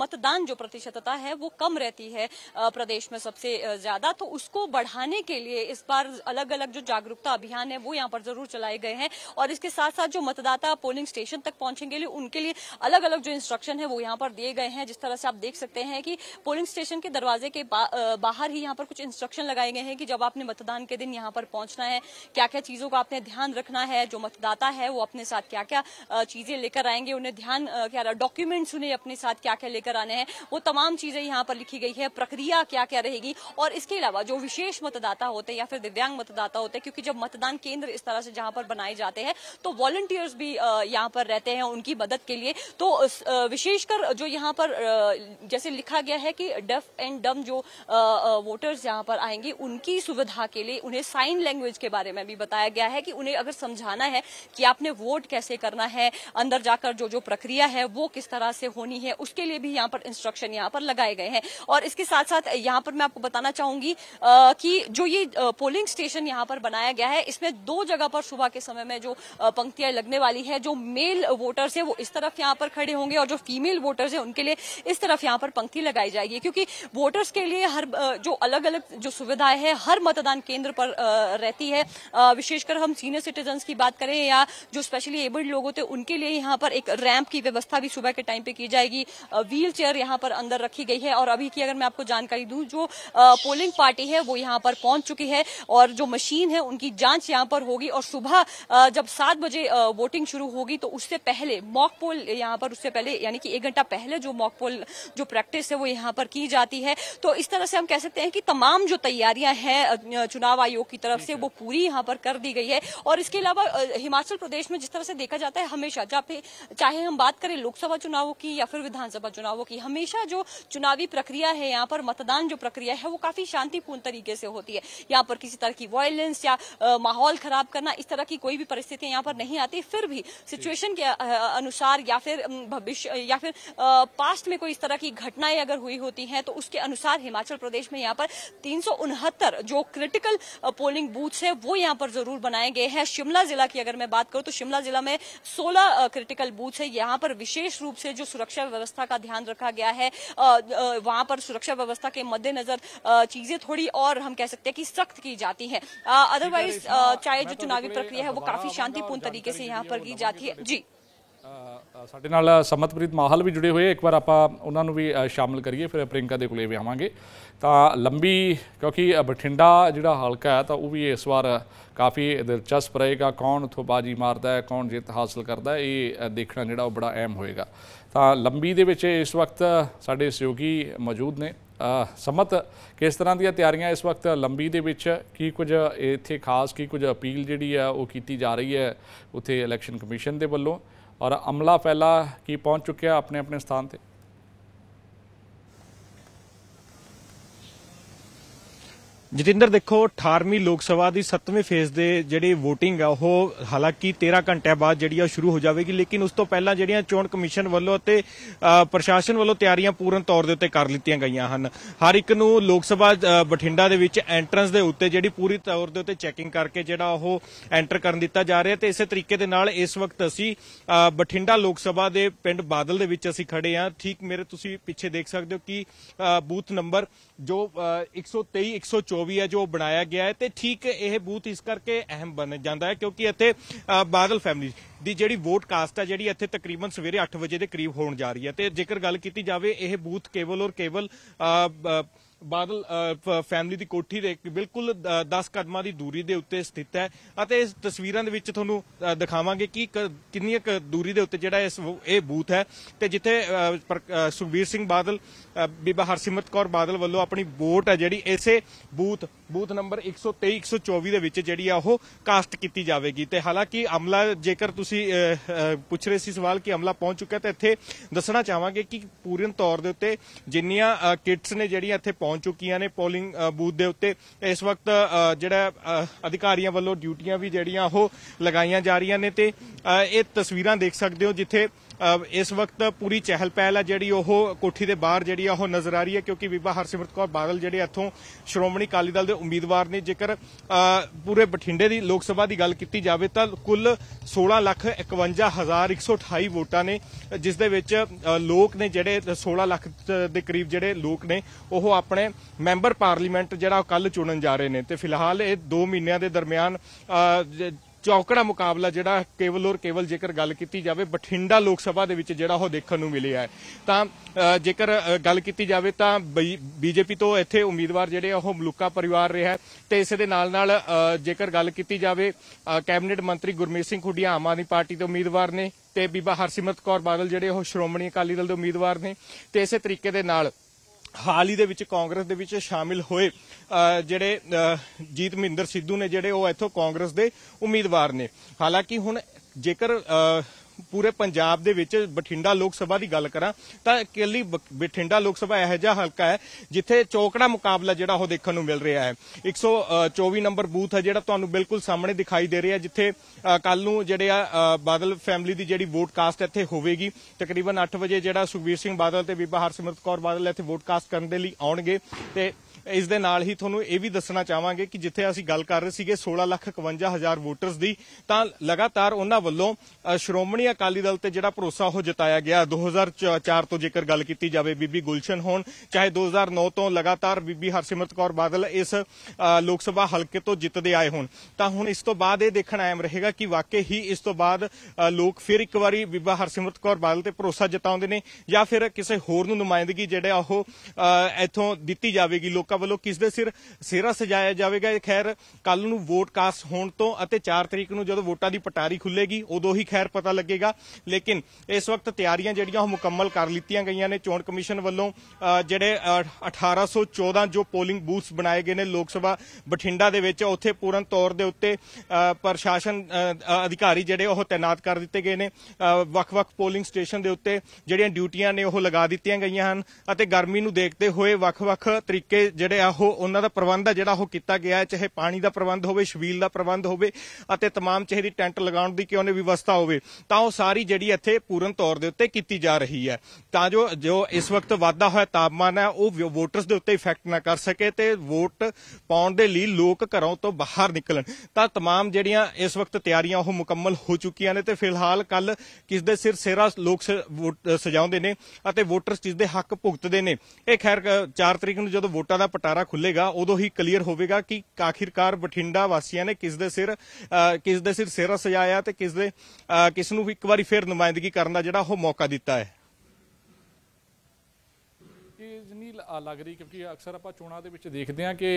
मतदान जो प्रतिशतता है वो कम रहती है प्रदेश में सबसे ज्यादा तो उसको बढ़ाने के लिए इस बार अलग अलग जो जागरूकता अभियान है वो यहाँ पर जरूर चलाए गए हैं और इसके साथ साथ जो मतदाता पोलिंग स्टेशन तक पहुंचेंगे लिए उनके लिए अलग अलग जो इंस्ट्रक्शन है वो यहाँ पर दिए गए हैं जिस तरह से आप देख सकते हैं कि पोलिंग स्टेशन के दरवाजे के बा, बाहर ही यहाँ पर कुछ इंस्ट्रक्शन लगाए गए हैं कि जब आपने मतदान के दिन यहाँ पर पहुंचना है क्या क्या चीजों का आपने ध्यान रखना है जो मतदाता है वो अपने साथ क्या क्या चीजें लेकर आएंगे उन्हें ध्यान क्या डॉक्यूमेंट्स उन्हें अपने साथ क्या क्या लेकर आने हैं वो तमाम चीजें यहाँ पर लिखी गई है प्रक्रिया क्या क्या रहेगी और इसके अलावा जो विशेष मतदाता होते हैं या फिर दिव्यांग मतदाता होते हैं क्योंकि जब मतदान केंद्र इस तरह से जहां पर बनाए जाते हैं तो वॉलंटियर्स भी यहाँ पर रहते हैं हैं उनकी मदद के लिए तो विशेषकर जो यहाँ पर जैसे लिखा गया है कि डफ एंड डम जो वोटर्स यहाँ पर आएंगे उनकी सुविधा के लिए उन्हें साइन लैंग्वेज के बारे में भी बताया गया है कि उन्हें अगर समझाना है कि आपने वोट कैसे करना है अंदर जाकर जो जो प्रक्रिया है वो किस तरह से होनी है उसके लिए भी यहाँ पर इंस्ट्रक्शन यहाँ पर लगाए गए हैं और इसके साथ साथ यहाँ पर मैं आपको बताना चाहूंगी कि जो ये पोलिंग स्टेशन यहाँ पर बनाया गया है इसमें दो जगह पर सुबह के समय में जो पंक्तियां लगने वाली है जो मेल वो वोटर्स है वो इस तरफ यहाँ पर खड़े होंगे और जो फीमेल वोटर्स है उनके लिए इस तरफ यहाँ पर पंक्ति लगाई जाएगी क्योंकि वोटर्स के लिए हर जो अलग अलग जो सुविधाएं है हर मतदान केंद्र पर रहती है विशेषकर हम सीनियर सिटीजन की बात करें या जो स्पेशली एबल्ड लोग होते हैं उनके लिए यहाँ पर एक रैंप की व्यवस्था भी सुबह के टाइम पे की जाएगी व्हील चेयर यहाँ पर अंदर रखी गई है और अभी की अगर मैं आपको जानकारी दूं जो पोलिंग पार्टी है वो यहाँ पर पहुंच चुकी है और जो मशीन है उनकी जांच यहाँ पर होगी और सुबह जब सात बजे वोटिंग शुरू होगी तो उससे पहले पहले मॉक पोल यहाँ पर उससे पहले यानी कि एक घंटा पहले जो मॉक पोल जो प्रैक्टिस है वो यहाँ पर की जाती है तो इस तरह से हम कह सकते हैं कि तमाम जो तैयारियां हैं चुनाव आयोग की तरफ से वो पूरी यहाँ पर कर दी गई है और इसके अलावा हिमाचल प्रदेश में जिस तरह से देखा जाता है हमेशा जहाँ पे चाहे हम बात करें लोकसभा चुनावों की या फिर विधानसभा चुनावों की हमेशा जो चुनावी प्रक्रिया है यहाँ पर मतदान जो प्रक्रिया है वो काफी शांतिपूर्ण तरीके से होती है यहाँ पर किसी तरह की वायलेंस या माहौल खराब करना इस तरह की कोई भी परिस्थितियां यहाँ पर नहीं आती फिर भी सिचुएशन के अनुसार या फिर भविष्य या फिर पास्ट में कोई इस तरह की घटनाएं अगर हुई होती हैं तो उसके अनुसार हिमाचल प्रदेश में यहाँ पर तीन जो क्रिटिकल पोलिंग बूथ्स है वो यहाँ पर जरूर बनाए गए हैं शिमला जिला की अगर मैं बात करूं तो शिमला जिला में सोलह क्रिटिकल बूथ है यहाँ पर विशेष रूप से जो सुरक्षा व्यवस्था का ध्यान रखा गया है वहां पर सुरक्षा व्यवस्था के मद्देनजर चीजें थोड़ी और हम कह सकते हैं कि सख्त की जाती है अदरवाइज चाहे जो तो चुनावी प्रक्रिया है वो काफी शांतिपूर्ण तरीके से यहाँ पर की तो जाती है जी ਸਾਡੇ ਨਾਲ ਸਮਤਪ੍ਰੀਤ ਮਾਹਲ ਵੀ ਜੁੜੇ ਹੋਏ ਇੱਕ ਵਾਰ ਆਪਾਂ ਉਹਨਾਂ ਨੂੰ ਵੀ ਸ਼ਾਮਲ ਕਰੀਏ ਫਿਰ ਪ੍ਰਿੰਕਾ ਦੇ ਕੋਲੇ ਵੀ ਆਵਾਂਗੇ ਤਾਂ ਲੰਬੀ ਕਿਉਂਕਿ ਬਠਿੰਡਾ ਜਿਹੜਾ ਹਲਕਾ ਹੈ ਤਾਂ ਉਹ ਵੀ ਇਸ ਵਾਰ ਕਾਫੀ ਦਿਲਚਸਪ ਰਹੇਗਾ ਕੌਣ ਉਥੋਂ ਬਾਜੀ ਮਾਰਦਾ ਹੈ ਕੌਣ ਜਿੱਤ ਹਾਸਲ ਕਰਦਾ ਹੈ ਇਹ ਦੇਖਣਾ ਜਿਹੜਾ ਉਹ ਬੜਾ ਅਹਿਮ ਹੋਏਗਾ ਤਾਂ ਲੰਬੀ ਦੇ ਵਿੱਚ ਇਸ ਵਕਤ ਸਾਡੇ ਸਹਿਯੋਗੀ ਮੌਜੂਦ ਨੇ ਸਮਤ ਕਿਸ ਤਰ੍ਹਾਂ ਦੀਆਂ ਤਿਆਰੀਆਂ ਇਸ ਵਕਤ ਲੰਬੀ ਦੇ ਵਿੱਚ ਕੀ ਕੁਝ ਇੱਥੇ ਖਾਸ ਕੀ ਕੁਝ ਅਪੀਲ ਜਿਹੜੀ ਆ ਉਹ ਕੀਤੀ ਜਾ ਰਹੀ ਹੈ ਉੱਥੇ ਇਲੈਕਸ਼ਨ ਕਮਿਸ਼ਨ ਦੇ ਵੱਲੋਂ ਔਰ ਅਮਲਾ ਫੈਲਾ ਕੀ ਪਹੁੰਚ ਚੁੱਕਿਆ ਆਪਣੇ ਆਪਣੇ ਸਥਾਨ ਤੇ ਜਤਿੰਦਰ ਦੇਖੋ 18ਵੀਂ ਲੋਕ ਸਭਾ ਦੀ 7ਵੇਂ ਫੇਜ਼ ਦੇ ਜਿਹੜੀ VOTING ਆ ਉਹ ਹਾਲਾਂਕਿ 13 ਘੰਟੇ ਬਾਅਦ ਜਿਹੜੀ ਆ ਸ਼ੁਰੂ ਹੋ ਜਾਵੇਗੀ ਲੇਕਿਨ ਉਸ ਤੋਂ ਪਹਿਲਾਂ ਜਿਹੜੀਆਂ ਚੋਣ ਕਮਿਸ਼ਨ ਵੱਲੋਂ ਅਤੇ ਪ੍ਰਸ਼ਾਸਨ ਵੱਲੋਂ ਤਿਆਰੀਆਂ ਪੂਰਨ ਤੌਰ ਦੇ ਉੱਤੇ ਕਰ ਲਿੱਤੀਆਂ ਗਈਆਂ ਹਨ ਹਰ ਇੱਕ ਨੂੰ ਲੋਕ ਸਭਾ ਬਠਿੰਡਾ ਦੇ ਵਿੱਚ ਐਂਟਰੈਂਸ ਦੇ ਉੱਤੇ ਜਿਹੜੀ ਪੂਰੀ ਤੌਰ ਦੇ ਉੱਤੇ ਚੈਕਿੰਗ ਕਰਕੇ ਜਿਹੜਾ ਉਹ ਐਂਟਰ ਕਰਨ ਦਿੱਤਾ ਜਾ ਰਿਹਾ ਤੇ ਇਸੇ ਤਰੀਕੇ ਦੇ ਨਾਲ ਇਸ ਵਕਤ ਅਸੀਂ ਬਠਿੰਡਾ ਲੋਕ ਸਭਾ ਦੇ ਪਿੰਡ ਬਾਦਲ ਦੇ ਵਿੱਚ ਅਸੀਂ ਖੜੇ ਆ ਠੀਕ ਮੇਰੇ ਤੁਸੀਂ ਪਿੱਛੇ ਦੇਖ ਸਕਦੇ ਹੋ ਕਿ ਬੂਥ ਨੰਬਰ ਜੋ 123 124 ਹੈ ਜੋ ਬਣਾਇਆ ਗਿਆ ਹੈ ਤੇ ਠੀਕ ਇਹ ਬੂਥ ਇਸ ਕਰਕੇ ਅਹਿਮ ਬਣ ਜਾਂਦਾ ਹੈ ਕਿਉਂਕਿ ਇੱਥੇ ਬਾਦਲ ਫੈਮਿਲੀ ਦੀ ਜਿਹੜੀ ਵੋਟ ਕਾਸਟ ਹੈ ਜਿਹੜੀ ਇੱਥੇ ਤਕਰੀਬਨ ਸਵੇਰੇ 8 ਵਜੇ ਦੇ ਕਰੀਬ ਹੋਣ ਜਾ ਰਹੀ ਹੈ ਤੇ ਜੇਕਰ ਗੱਲ ਕੀਤੀ ਜਾਵੇ ਇਹ ਬੂਥ ਕੇਵਲ ਔਰ ਕੇਵਲ ਬਾਦਲ ਫੈਮਿਲੀ ਦੀ ਕੋਠੀ ਦੇ ਬਿਲਕੁਲ 10 ਕਦਮਾਂ ਦੀ ਦੂਰੀ ਦੇ ਉੱਤੇ ਸਥਿਤ ਹੈ ਅਤੇ ਇਸ ਤਸਵੀਰਾਂ ਦੇ ਵਿੱਚ ਤੁਹਾਨੂੰ ਦਿਖਾਵਾਂਗੇ ਕਿ ਕਿੰਨੀ ਕੁ ਦੂਰੀ ਦੇ ਉੱਤੇ ਜਿਹੜਾ ਇਸ ਇਹ ਬੂਥ ਹੈ ਤੇ ਜਿੱਥੇ ਸੁਖਵੀਰ ਸਿੰਘ ਬਾਦਲ ਬੀਬਾ ਹਰਸਿਮਰਤ ਕੌਰ ਬਾਦਲ ਵੱਲੋਂ ਆਪਣੀ ਵੋਟ ਹੈ ਜਿਹੜੀ ਇਸੇ ਬੂਥ ਬੂਥ ਨੰਬਰ 123 124 ਦੇ ਵਿੱਚ ਜਿਹੜੀ ਆ ਉਹ ਕਾਸਟ ਕੀਤੀ ਜਾਵੇਗੀ ਤੇ ਹਾਲਾਂਕਿ ਅਮਲਾ ਜੇਕਰ ਤੁਸੀਂ ਪੁੱਛ ਰਹੇ ਸੀ ਸਵਾਲ ਕਿ ਅਮਲਾ ਪਹੁੰਚ ਚੁੱਕਾ ਤੇ ਇੱਥੇ ਦੱਸਣਾ ਚਾਹਾਂਗੇ ਕਿ ਪੂਰਨ ਤੌਰ ਦੇ ਉੱਤੇ ਜਿੰਨੀਆਂ ਕਿਟਸ ਨੇ ਜਿਹੜੀਆਂ ਇੱਥੇ ਪਹੁੰਚ ਚੁੱਕੀਆਂ ਨੇ ਪੋਲਿੰਗ ਬੂਥ ਦੇ ਉੱਤੇ ਇਸ ਵਕਤ ਜਿਹੜਾ ਅਧਿਕਾਰੀਆਂ ਵੱਲੋਂ ਡਿਊਟੀਆਂ ਵੀ ਜਿਹੜੀਆਂ ਉਹ ਲਗਾਈਆਂ ਜਾ ਰਹੀਆਂ ਨੇ ਤੇ ਇਹ ਤਸਵੀਰਾਂ ਦੇਖ ਸਕਦੇ ਹੋ ਜਿੱਥੇ ਇਸ ਵਕਤ ਪੂਰੀ ਚਹਿਲ ਪਹਿਲ ਹੈ ਜਿਹੜੀ ਉਹ ਕੋਠੀ ਦੇ ਬਾਹਰ ਜਿਹੜੀ ਆ ਉਹ ਨਜ਼ਰ ਆ ਰਹੀ ਹੈ ਕਿਉਂਕਿ ਬੀਬਾ ਹਰਸਿਮਰਤ ਕੌਰ ਬਾਦਲ ਜਿਹੜੇ ਇੱਥੋਂ ਸ਼੍ਰੋਮਣੀ ਅਕਾਲੀ ਦਲ ਦੇ ਉਮੀਦਵਾਰ ਨੇ ਜੇਕਰ ਪੂਰੇ ਬਠਿੰਡੇ ਦੀ ਲੋਕ ਸਭਾ ਦੀ ਗੱਲ ਕੀਤੀ ਜਾਵੇ ਤਾਂ ਕੁੱਲ 16 ਲੱਖ 51128 ਵੋਟਾਂ ਨੇ ਜਿਸ ਦੇ ਵਿੱਚ ਲੋਕ ਨੇ ਜਿਹੜੇ 16 ਲੱਖ ਦੇ ਕਰੀਬ ਜਿਹੜੇ ਲੋਕ ਨੇ ਉਹ ਆਪਣੇ ਮੈਂਬਰ ਪਾਰਲੀਮੈਂਟ ਜਿਹੜਾ ਕੱਲ ਚੁਣਨ ਜਾ ਰਹੇ ਨੇ ਤੇ ਫਿਲਹਾਲ ਇਹ 2 ਮਹੀਨਿਆਂ ਦੇ ਦਰਮਿਆਨ ਚੌਕੜਾ ਮੁਕਾਬਲਾ ਜਿਹੜਾ ਕੇਵਲ ਔਰ ਕੇਵਲ ਜੇਕਰ ਗੱਲ ਕੀਤੀ ਜਾਵੇ ਬਠਿੰਡਾ ਲੋਕ ਸਭਾ ਦੇ ਵਿੱਚ ਜਿਹੜਾ ਉਹ ਦੇਖਣ ਨੂੰ ਮਿਲਿਆ ਹੈ ਤਾਂ ਜੇਕਰ ਗੱਲ ਕੀਤੀ ਜਾਵੇ ਤਾਂ ਬੀਜੇਪੀ ਤੋਂ ਇੱਥੇ ਉਮੀਦਵਾਰ ਜਿਹੜੇ ਉਹ ਮਲੂਕਾ ਪਰਿਵਾਰ ਰਿਹਾ ਤੇ ਇਸੇ ਦੇ ਨਾਲ ਨਾਲ ਜੇਕਰ ਗੱਲ ਕੀਤੀ ਜਾਵੇ ਕੈਬਨਿਟ ਮੰਤਰੀ ਗੁਰਮੀਤ ਸਿੰਘ ਖੁੱਡੀਆਂ ਆਮ ਆਦਮੀ ਪਾਰਟੀ ਦੇ ਉਮੀਦਵਾਰ ਨੇ ਤੇ ਬੀਬਾ ਹਰਸਿਮਰਤ ਕੌਰ ਬਾਦਲ ਜਿਹੜੇ ਉਹ ਸ਼੍ਰੋਮਣੀ ਅਕਾਲੀ ਦਲ ਦੇ ਉਮੀਦਵਾਰ ਨੇ ਤੇ ਇਸੇ ਤਰੀਕੇ ਦੇ ਨਾਲ ਹਾਲ ਹੀ ਦੇ ਵਿੱਚ ਕਾਂਗਰਸ ਦੇ ਵਿੱਚ ਸ਼ਾਮਿਲ ਹੋਏ ਜਿਹੜੇ ਜੀਤ ਮਹਿੰਦਰ ਸਿੱਧੂ ਨੇ ਜਿਹੜੇ ਉਹ ਇੱਥੋਂ ਕਾਂਗਰਸ ਦੇ ਉਮੀਦਵਾਰ ਨੇ ਹਾਲਾਂਕਿ ਹੁਣ ਜੇਕਰ ਪੂਰੇ ਪੰਜਾਬ ਦੇ ਵਿੱਚ ਬਠਿੰਡਾ ਲੋਕ ਸਭਾ ਦੀ ਗੱਲ ਕਰਾਂ ਤਾਂ ਇਕੱਲੀ ਬਠਿੰਡਾ ਲੋਕ ਸਭਾ ਇਹੋ ਜਿਹਾ ਹਲਕਾ ਹੈ ਜਿੱਥੇ ਚੌਕੜਾ ਮੁਕਾਬਲਾ ਜਿਹੜਾ ਉਹ ਦੇਖਣ ਨੂੰ ਮਿਲ ਰਿਹਾ ਹੈ 124 ਨੰਬਰ ਬੂਥ ਹੈ ਜਿਹੜਾ ਤੁਹਾਨੂੰ ਬਿਲਕੁਲ ਸਾਹਮਣੇ ਦਿਖਾਈ ਦੇ ਰਿਹਾ ਜਿੱਥੇ ਕੱਲ ਨੂੰ ਜਿਹੜੇ ਆ ਬਾਦਲ ਫੈਮਿਲੀ ਦੀ ਜਿਹੜੀ ਵੋਟ ਕਾਸਟ ਇੱਥੇ ਹੋਵੇਗੀ ਤਕਰੀਬਨ 8 ਵਜੇ ਜਿਹੜਾ ਸੁਖਵੀਰ ਸਿੰਘ ਬਾਦਲ ਤੇ ਬੀਬਾ ਹਰਸਿਮਰਤ ਕੌਰ ਬਾਦਲ ਇੱਥੇ ਵੋਟ ਕਾਸਟ ਕਰਨ ਦੇ ਲਈ ਆਉਣਗੇ ਤੇ ਇਸ ਦੇ ਨਾਲ ਹੀ ਤੁਹਾਨੂੰ ਇਹ ਵੀ ਦੱਸਣਾ ਚਾਹਾਂਗੇ ਕਿ ਜਿੱਥੇ ਅਸੀਂ ਗੱਲ ਕਰ ਰਹੇ ਸੀਗੇ 1651000 ਵੋਟਰਸ ਦੀ ਤਾਂ ਲਗਾਤਾਰ ਉਹਨਾਂ ਵੱਲੋਂ ਸ਼੍ਰੋਮਣੀ ਅਕਾਲੀ ਦਲ ਤੇ ਜਿਹੜਾ ਭਰੋਸਾ ਉਹ ਜਤਾਇਆ ਗਿਆ 2004 ਤੋਂ ਜੇਕਰ ਗੱਲ ਕੀਤੀ ਜਾਵੇ ਬੀਬੀ ਗੁਲਸ਼ਨ ਹੋਣ ਚਾਹੇ 2009 ਤੋਂ ਲਗਾਤਾਰ ਬੀਬੀ ਹਰਸਿਮਰਤ ਕੌਰ ਬਾਦਲ ਇਸ ਲੋਕ ਸਭਾ ਹਲਕੇ ਤੋਂ ਜਿੱਤਦੇ ਆਏ ਹੋਣ ਤਾਂ ਹੁਣ ਇਸ ਤੋਂ ਬਾਅਦ ਇਹ ਦੇਖਣਾ ਆਇਮ ਰਹੇਗਾ ਕਿ ਵਾਕਈ ਹੀ ਇਸ ਤੋਂ ਬਾਅਦ ਲੋਕ ਫਿਰ ਇੱਕ ਵਾਰੀ ਬੀਬਾ ਹਰਸਿਮਰਤ ਕੌਰ ਬਾਦਲ ਤੇ ਭਰੋਸਾ ਜਤਾਉਂਦੇ ਨੇ ਜਾਂ ਫਿਰ ਕਿਸੇ ਹੋਰ ਨੂੰ ਨੁਮਾਇੰਦਗੀ ਜਿਹੜਾ ਉਹ ਇੱਥੋਂ ਦਿੱਤੀ ਜਾਵੇਗੀ ਲੋਕਾਂ ਸੁਰੱਖਿਆ ਵੱਲੋਂ ਕਿਸ ਦੇ ਸਿਰ ਸੇਰਾ ਸਜਾਇਆ ਜਾਵੇਗਾ ਇਹ ਖੈਰ ਕੱਲ ਨੂੰ ਵੋਟ ਕਾਸਟ ਹੋਣ ਤੋਂ ਅਤੇ 4 ਤਰੀਕ ਨੂੰ ਜਦੋਂ ਵੋਟਾਂ ਦੀ ਪਟਾਰੀ ਖੁੱਲੇਗੀ ਉਦੋਂ ਹੀ ਖੈਰ ਪਤਾ ਲੱਗੇਗਾ ਲੇਕਿਨ ਇਸ ਵਕਤ ਤਿਆਰੀਆਂ ਜਿਹੜੀਆਂ ਉਹ ਮੁਕੰਮਲ ਕਰ ਲਿੱਤੀਆਂ ਗਈਆਂ ਨੇ ਚੋਣ ਕਮਿਸ਼ਨ ਵੱਲੋਂ ਜਿਹੜੇ 1814 ਜੋ ਪੋਲਿੰਗ ਬੂਥਸ ਬਣਾਏ ਗਏ ਨੇ ਲੋਕ ਸਭਾ ਬਠਿੰਡਾ ਦੇ ਵਿੱਚ ਉੱਥੇ ਪੂਰਨ ਤੌਰ ਦੇ ਉੱਤੇ ਪ੍ਰਸ਼ਾਸਨ ਅਧਿਕਾਰੀ ਜਿਹੜੇ ਉਹ ਤਾਇਨਾਤ ਕਰ ਦਿੱਤੇ ਗਏ ਨੇ ਵੱਖ-ਵੱਖ ਪੋਲਿੰਗ ਸਟੇਸ਼ਨ ਦੇ ਉੱਤੇ ਜਿਹੜੀਆਂ ਡਿਊਟੀਆਂ ਨੇ ਉਹ ਲਗਾ ਦਿੱਤੀਆਂ ਗਈਆਂ ਹਨ ਅਤੇ ਗਰਮੀ ਨੂੰ ਦੇਖਦੇ ਹੋਏ ਵੱਖ-ਵੱਖ ਤਰੀਕੇ ਜਿਹੜੇ ਆ ਉਹ ਉਹਨਾਂ ਦਾ ਪ੍ਰਬੰਧ ਆ ਜਿਹੜਾ ਉਹ ਕੀਤਾ ਗਿਆ ਹੈ ਚਾਹੇ ਪਾਣੀ ਦਾ ਪ੍ਰਬੰਧ ਹੋਵੇ ਸ਼ਵੀਲ ਦਾ ਪ੍ਰਬੰਧ ਹੋਵੇ ਅਤੇ तमाम ਚਾਹੇ ਦੀ ਟੈਂਟ ਲਗਾਉਣ ਦੀ ਕਿਉਂ ਨੇ ਵਿਵਸਥਾ ਹੋਵੇ ਤਾਂ ਉਹ ਸਾਰੀ ਜਿਹੜੀ ਇੱਥੇ ਪੂਰਨ ਤੌਰ ਦੇ ਉੱਤੇ ਕੀਤੀ ਜਾ ਰਹੀ ਹੈ ਤਾਂ ਜੋ ਜੋ ਇਸ ਵਕਤ ਵਾਧਾ ਹੋਇਆ ਤਾਪਮਾਨ ਹੈ ਉਹ ਵੋਟਰਸ ਦੇ ਉੱਤੇ ਇਫੈਕਟ ਨਾ ਕਰ ਸਕੇ ਤੇ ਵੋਟ ਪਾਉਣ ਦੇ ਲਈ ਲੋਕ ਘਰੋਂ ਤੋਂ ਬਾਹਰ ਨਿਕਲਣ ਤਾਂ तमाम ਜਿਹੜੀਆਂ ਇਸ ਵਕਤ ਤਿਆਰੀਆਂ ਉਹ ਮੁਕੰਮਲ ਹੋ ਚੁੱਕੀਆਂ ਨੇ ਤੇ ਫਿਲਹਾਲ ਕੱਲ ਕਿਸ ਦੇ ਸਿਰ ਸੇਰਾ ਲੋਕ ਸਜਾਉਂਦੇ ਨੇ ਅਤੇ ਵੋਟਰਸ ਜਿਸ ਦੇ ਹੱਕ ਭੁਗਤਦੇ ਨੇ ਇਹ ਖੈਰ 4 ਤਰੀਕ ਨੂੰ ਜਦੋਂ ਵੋਟਾਂ ਦਾ ਪਟਾਰਾ ਖੁੱਲੇਗਾ ਉਦੋਂ ਹੀ ਕਲੀਅਰ ਹੋਵੇਗਾ ਕਿ ਆਖਿਰਕਾਰ ਬਠਿੰਡਾ ਵਾਸੀਆਂ ਨੇ ਕਿਸ ਦੇ ਸਿਰ ਕਿਸ ਦੇ ਸਿਰ ਸੇਰਾ ਸਜਾਇਆ ਤੇ ਕਿਸ ਦੇ ਕਿਸ ਨੂੰ ਇੱਕ ਵਾਰੀ ਫੇਰ ਨੁਮਾਇੰਦਗੀ ਕਰਨ ਦਾ ਜਿਹੜਾ ਉਹ ਮੌਕਾ ਦਿੱਤਾ ਹੈ ਇਹ ਜਨੀ ਲੱਗ ਰਹੀ ਕਿਉਂਕਿ ਅਕਸਰ ਆਪਾਂ ਚੋਣਾਂ ਦੇ ਵਿੱਚ ਦੇਖਦੇ ਹਾਂ ਕਿ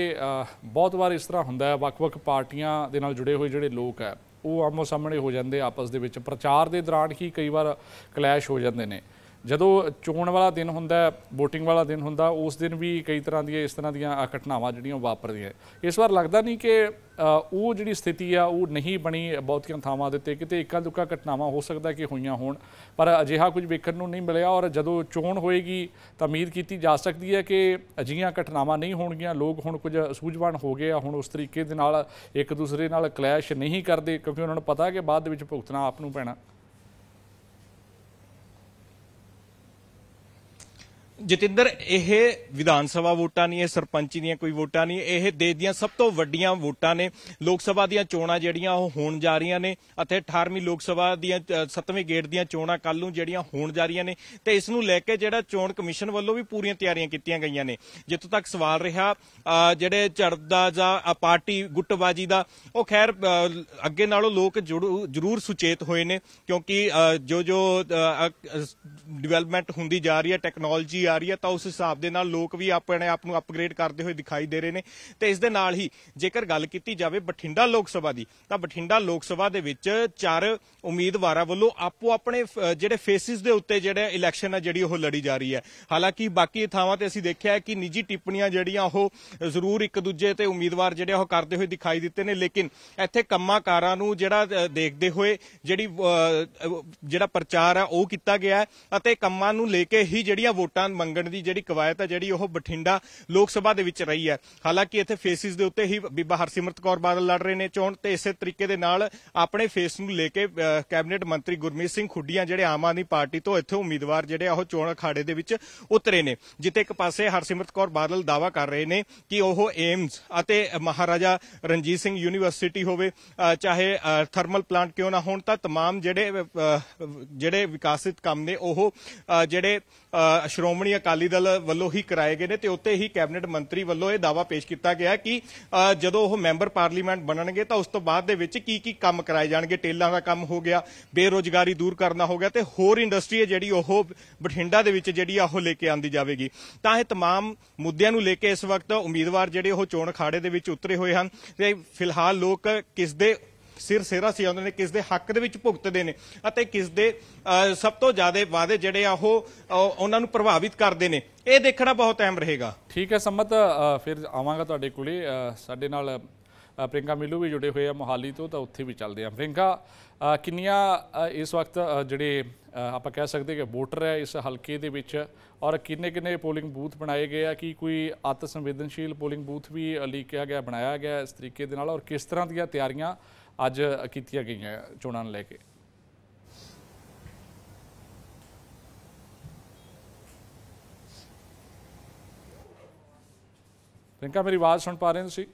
ਬਹੁਤ ਵਾਰ ਇਸ ਤਰ੍ਹਾਂ ਹੁੰਦਾ ਹੈ ਵੱਖ-ਵੱਖ ਪਾਰਟੀਆਂ ਦੇ ਨਾਲ ਜੁੜੇ ਹੋਏ ਜਿਹੜੇ ਲੋਕ ਹੈ ਉਹ ਆਮੋ ਸਾਹਮਣੇ ਹੋ ਜਾਂਦੇ ਆਪਸ ਦੇ ਵਿੱਚ ਪ੍ਰਚਾਰ ਦੇ ਦੌਰਾਨ ਹੀ ਕਈ ਵਾਰ ਕਲੈਸ਼ ਹੋ ਜਾਂਦੇ ਨੇ ਜਦੋਂ ਚੋਣ ਵਾਲਾ ਦਿਨ ਹੁੰਦਾ VOTING ਵਾਲਾ ਦਿਨ ਹੁੰਦਾ ਉਸ ਦਿਨ ਵੀ ਕਈ ਤਰ੍ਹਾਂ ਦੀਆਂ ਇਸ ਤਰ੍ਹਾਂ ਦੀਆਂ ਘਟਨਾਵਾਂ ਜਿਹੜੀਆਂ ਵਾਪਰਦੀਆਂ ਇਸ ਵਾਰ ਲੱਗਦਾ ਨਹੀਂ ਕਿ ਉਹ ਜਿਹੜੀ ਸਥਿਤੀ ਆ ਉਹ ਨਹੀਂ ਬਣੀ ਬਹੁਤੀਆਂ ਥਾਵਾਂ ਦੇ ਉੱਤੇ ਕਿਤੇ ਇੱਕਾ ਦੁੱਕਾ ਘਟਨਾਵਾਂ ਹੋ ਸਕਦਾ ਕਿ ਹੋਈਆਂ ਹੋਣ ਪਰ ਅਜਿਹਾ ਕੁਝ ਵੇਖਣ ਨੂੰ ਨਹੀਂ ਮਿਲਿਆ ਔਰ ਜਦੋਂ ਚੋਣ ਹੋਏਗੀ ਤਾਂ ਉਮੀਦ ਕੀਤੀ ਜਾ ਸਕਦੀ ਹੈ ਕਿ ਅਜਿਹੀਆਂ ਘਟਨਾਵਾਂ ਨਹੀਂ ਹੋਣਗੀਆਂ ਲੋਕ ਹੁਣ ਕੁਝ ਸੂਝਵਾਨ ਹੋ ਗਏ ਆ ਹੁਣ ਉਸ ਤਰੀਕੇ ਦੇ ਨਾਲ ਇੱਕ ਦੂਸਰੇ ਨਾਲ ਕਲੈਸ਼ ਨਹੀਂ ਕਰਦੇ ਕਿਉਂਕਿ ਉਹਨਾਂ ਨੂੰ ਪਤਾ ਕਿ ਬਾਅਦ ਦੇ ਵਿੱਚ ਭੁਗਤਣਾ ਆਪ ਨੂੰ ਪੈਣਾ ਜਤਿੰਦਰ ਇਹ ਵਿਧਾਨ ਸਭਾ ਵੋਟਾਂ ਨਹੀਂ ਇਹ ਸਰਪੰਚੀ ਦੀਆਂ ਕੋਈ ਵੋਟਾਂ ਨਹੀਂ ਇਹ ਦੇਸ਼ ਦੀਆਂ ਸਭ ਤੋਂ ਵੱਡੀਆਂ ਵੋਟਾਂ ਨੇ ਲੋਕ ਸਭਾ ਦੀਆਂ ਚੋਣਾਂ ਜਿਹੜੀਆਂ ਉਹ ਹੋਣ ਜਾ ਰਹੀਆਂ ਨੇ ਅਤੇ 18ਵੀਂ ਲੋਕ ਸਭਾ ਦੀਆਂ 7ਵੇਂ ਗੇੜ ਦੀਆਂ ਚੋਣਾਂ ਕੱਲ ਨੂੰ ਜਿਹੜੀਆਂ ਹੋਣ ਜਾ ਰਹੀਆਂ ਨੇ ਤੇ ਇਸ ਨੂੰ ਲੈ ਕੇ ਜਿਹੜਾ ਚੋਣ ਕਮਿਸ਼ਨ ਵੱਲੋਂ ਵੀ ਪੂਰੀਆਂ ਤਿਆਰੀਆਂ ਕੀਤੀਆਂ ਗਈਆਂ ਨੇ ਜਿੱਥੋਂ ਤੱਕ ਸਵਾਲ ਰਿਹਾ ਜਿਹੜੇ ਚੜਦਾ ਜਾਂ ਪਾਰਟੀ ਗੁੱਟਬਾਜੀ ਦਾ ਉਹ ਖੈਰ ਅੱਗੇ ਨਾਲੋਂ ਲੋਕ ਜ਼ਰੂਰ ਸੁਚੇਤ ਹੋਏ ਨੇ ਕਿਉਂਕਿ ਜੋ ਜੋ ਡਿਵੈਲਪਮੈਂਟ ਹੁੰਦੀ ਜਾ ਰਹੀ ਹੈ ਟੈਕਨੋਲੋਜੀ ਆ ਰਹੀ ਹੈ ਤਾਂ ਉਸ ਹਿਸਾਬ ਦੇ ਨਾਲ ਲੋਕ ਵੀ ਆਪਣੇ ਆਪ ਨੂੰ ਅਪਗ੍ਰੇਡ ਕਰਦੇ ਹੋਏ ਦਿਖਾਈ ਦੇ ਰਹੇ ਨੇ ਤੇ ਇਸ ਦੇ ਨਾਲ ਹੀ ਜੇਕਰ ਗੱਲ ਕੀਤੀ ਜਾਵੇ ਬਠਿੰਡਾ ਲੋਕ ਸਭਾ ਦੀ ਤਾਂ ਬਠਿੰਡਾ ਲੋਕ ਸਭਾ ਦੇ ਵਿੱਚ ਚਾਰ ਉਮੀਦਵਾਰਾਂ ਵੱਲੋਂ ਆਪੋ ਆਪਣੇ ਜਿਹੜੇ ਫੇਸਿਸ ਦੇ ਉੱਤੇ ਜਿਹੜੇ ਇਲੈਕਸ਼ਨ ਆ ਜਿਹੜੀ ਉਹ ਲੜੀ ਜਾ ਰਹੀ ਹੈ ਹਾਲਾਂਕਿ ਬਾਕੀ ਥਾਵਾਂ ਤੇ ਅਸੀਂ ਦੇਖਿਆ ਕਿ ਨਿੱਜੀ ਟਿੱਪਣੀਆਂ ਜਿਹੜੀਆਂ ਉਹ ਜ਼ਰੂਰ ਇੱਕ ਦੂਜੇ ਤੇ ਉਮੀਦਵਾਰ ਜਿਹੜੇ ਉਹ ਕਰਦੇ ਹੋਏ ਦਿਖਾਈ ਦਿੱਤੇ ਨੇ ਲੇਕਿਨ ਇੱਥੇ ਕੰਮਾਂਕਾਰਾਂ ਨੂੰ ਜਿਹੜਾ ਦੇਖਦੇ ਹੋਏ ਜਿਹੜੀ ਜਿਹੜਾ ਪ੍ਰਚਾਰ ਆ ਉਹ ਕੀਤਾ ਗਿਆ ਅਤੇ ਕੰਮਾਂ ਨੂੰ ਲੈ ਕੇ ਹੀ ਜਿਹੜੀਆਂ ਵੋਟਾਂ ਮੰਗਣ ਦੀ ਜਿਹੜੀ ਕਵਾਇਤ ਹੈ ਜਿਹੜੀ ਉਹ ਬਠਿੰਡਾ ਲੋਕ ਸਭਾ ਦੇ ਵਿੱਚ ਰਹੀ ਹੈ ਹਾਲਾਂਕਿ ਇੱਥੇ ਫੇਸਿਸ ਦੇ ਉੱਤੇ ਹੀ ਬੀਬਾ ਹਰਸਿਮਰਤ ਕੌਰ ਬਾਦਲ ਲੜ ਰਹੇ ਨੇ ਚੋਣ ਤੇ ਇਸੇ ਤਰੀਕੇ ਦੇ ਨਾਲ ਆਪਣੇ ਫੇਸ ਨੂੰ ਲੈ ਕੇ ਕੈਬਨਿਟ ਮੰਤਰੀ ਗੁਰਮੀਤ ਸਿੰਘ ਖੁੱਡੀਆਂ ਜਿਹੜੇ ਆਮ ਆਦਮੀ ਪਾਰਟੀ ਤੋਂ ਇੱਥੇ ਉਮੀਦਵਾਰ ਜਿਹੜੇ ਆ ਉਹ ਚੋਣ ਅਖਾੜੇ ਦੇ ਵਿੱਚ ਉਤਰੇ ਨੇ ਜਿੱਤੇ ਇੱਕ ਪਾਸੇ ਹਰਸਿਮਰਤ ਕੌਰ ਬਾਦਲ ਦਾਵਾ ਕਰ ਰਹੇ ਨੇ ਕਿ ਉਹ ਏਮਜ਼ ਅਤੇ ਮਹਾਰਾਜਾ ਰਣਜੀਤ ਸਿੰਘ ਯੂਨੀਵਰਸਿਟੀ ਹੋਵੇ ਚਾਹੇ ਥਰਮਲ ਪਲਾਂਟ ਕਿਉਂ ਨਾ ਹੋਣ ਤਾਂ तमाम ਜਿਹੜੇ ਜਿਹੜੇ ਵਿਕਾਸਿਤ ਕੰਮ ਨੇ ਉਹ ਜਿਹੜੇ ਸ਼੍ਰੋਮਣੀ ਸ਼੍ਰੋਮਣੀ ਅਕਾਲੀ ਦਲ ਵੱਲੋਂ ਹੀ ਕਰਾਏ ਗਏ ਨੇ ਤੇ ਉੱਤੇ ਹੀ ਕੈਬਨਿਟ ਮੰਤਰੀ ਵੱਲੋਂ ਇਹ ਦਾਵਾ ਪੇਸ਼ ਕੀਤਾ ਗਿਆ ਕਿ ਜਦੋਂ ਉਹ ਮੈਂਬਰ ਪਾਰਲੀਮੈਂਟ ਬਣਨਗੇ ਤਾਂ ਉਸ ਤੋਂ ਬਾਅਦ ਦੇ ਵਿੱਚ ਕੀ ਕੀ ਕੰਮ ਕਰਾਏ ਜਾਣਗੇ ਟੇਲਾਂ ਦਾ ਕੰਮ ਹੋ ਗਿਆ ਬੇਰੋਜ਼ਗਾਰੀ ਦੂਰ ਕਰਨਾ ਹੋ ਗਿਆ ਤੇ ਹੋਰ ਇੰਡਸਟਰੀ ਜਿਹੜੀ ਉਹ ਬਠਿੰਡਾ ਦੇ ਵਿੱਚ ਜਿਹੜੀ ਆ ਉਹ ਲੈ ਕੇ ਆਂਦੀ ਜਾਵੇਗੀ ਤਾਂ ਇਹ तमाम ਮੁੱਦਿਆਂ ਨੂੰ ਲੈ ਕੇ ਇਸ ਵਕਤ ਉਮੀਦਵਾਰ ਜਿਹੜੇ ਉਹ ਚੋਣ ਅਖਾੜੇ ਦੇ ਵਿੱਚ ਉਤਰੇ ਹੋਏ ਹਨ ਤੇ ਫਿਲਹਾਲ ਲੋਕ ਕਿਸ ਦੇ ਸਿਰ ਸੇਰਾ ਸੀ ਆਉਂਦੇ ਨੇ ਕਿਸ ਦੇ ਹੱਕ ਦੇ ਵਿੱਚ ਭੁਗਤਦੇ ਨੇ ਅਤੇ ਕਿਸ ਦੇ ਸਭ ਤੋਂ ਜ਼ਿਆਦਾ ਵਾਅਦੇ ਜਿਹੜੇ ਆ ਉਹ ਉਹਨਾਂ ਨੂੰ ਪ੍ਰਭਾਵਿਤ ਕਰਦੇ ਨੇ ਇਹ ਦੇਖਣਾ ਬਹੁਤ ਅਹਿਮ ਰਹੇਗਾ ਠੀਕ ਹੈ ਸੰਮਤ ਫਿਰ ਆਵਾਂਗਾ ਤੁਹਾਡੇ ਕੋਲੇ ਸਾਡੇ ਨਾਲ ਪ੍ਰਿੰਕਾ ਮਿਲੂ ਵੀ ਜੁੜੇ ਹੋਏ ਆ ਮੋਹਾਲੀ ਤੋਂ ਤਾਂ ਉੱਥੇ ਵੀ ਚੱਲਦੇ ਆ ਪ੍ਰਿੰਕਾ ਕਿੰਨੀਆਂ ਇਸ ਵਕਤ ਜਿਹੜੇ ਆਪਾਂ ਕਹਿ ਸਕਦੇ ਕਿ ਵੋਟਰ ਹੈ ਇਸ ਹਲਕੇ ਦੇ ਵਿੱਚ ਔਰ ਕਿੰਨੇ ਕਿੰਨੇ ਪੋਲਿੰਗ ਬੂਥ ਬਣਾਏ ਗਏ ਆ ਕਿ ਕੋਈ ਅਤ ਸੰਵੇਦਨਸ਼ੀਲ ਪੋਲਿੰਗ ਬੂਥ ਵੀ ਲੀਕਿਆ ਗਿਆ ਬਣਾਇਆ ਗਿਆ ਇਸ ਤਰੀਕੇ ਦੇ ਨਾਲ ਔਰ ਕਿਸ ਤਰ੍ਹਾਂ ਦੀਆਂ ਤਿਆਰੀਆਂ ਅੱਜ ਕੀਤੀਆਂ ਗਈਆਂ ਚੋਣਾਂ ਨੂੰ ਲੈ ਕੇ ਪ੍ਰਿੰਕਾ ਮੇਰੀ ਆਵਾਜ਼ ਸੁਣ ਪਾ ਰਹੇ ਤੁਸੀਂ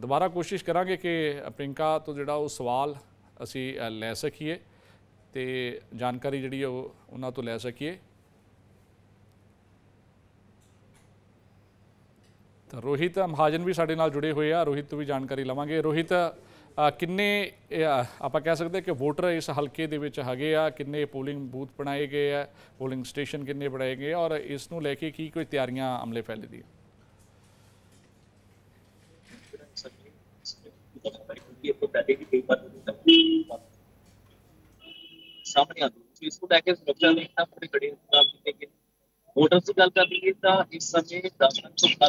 ਦੁਬਾਰਾ ਕੋਸ਼ਿਸ਼ ਕਰਾਂਗੇ ਕਿ ਪ੍ਰਿੰਕਾ ਤੋਂ ਜਿਹੜਾ ਉਹ ਸਵਾਲ ਅਸੀਂ ਲੈ ਸਕੀਏ ਤੇ ਜਾਣਕਾਰੀ ਜਿਹੜੀ ਉਹ ਉਹਨਾਂ ਤੋਂ ਲੈ ਸਕੀਏ ਤਾਂ ਰੋਹਿਤ ਮਹਾਜਨ ਵੀ ਸਾਡੇ ਨਾਲ ਜੁੜੇ ਹੋਏ ਆ ਰੋਹਿਤ ਤੋਂ ਵੀ ਜਾਣਕਾਰੀ ਲਵਾਂਗੇ ਰੋਹਿਤ ਕਿੰਨੇ ਆਪਾਂ ਕਹਿ ਸਕਦੇ ਕਿ ਵੋਟਰ ਇਸ ਹਲਕੇ ਦੇ ਵਿੱਚ ਹੈਗੇ ਆ ਕਿੰਨੇ ਪੋਲਿੰਗ ਬੂਥ ਬਣਾਏ ਗਏ ਆ ਪੋਲਿੰਗ ਸਟੇਸ਼ਨ ਕਿੰਨੇ ਬਣਾਏ ਗਏ ਔਰ ਇਸ ਨੂੰ ਲੈ ਕੇ ਕੀ ਕੋਈ ਤਿਆਰੀਆਂ ਅਮਲੇ ਫੈਲੇ ਦੀ ਸਾਹਮਣੇ ਆ ਦੂਜੀ ਇਸ ਨੂੰ ਲੈ ਕੇ ਸੁਰੱਖਿਆ ਦੇ ਪੂਰੇ ਕੜੇ ਇੰਤਜ਼ਾਮ ਕੀਤੇ ਗਏ ਵੋਟਰਸ ਦੀ ਗੱਲ ਕਰ ਲਈਏ ਤਾਂ ਇਸ ਸਮੇਂ 10 ਤੋਂ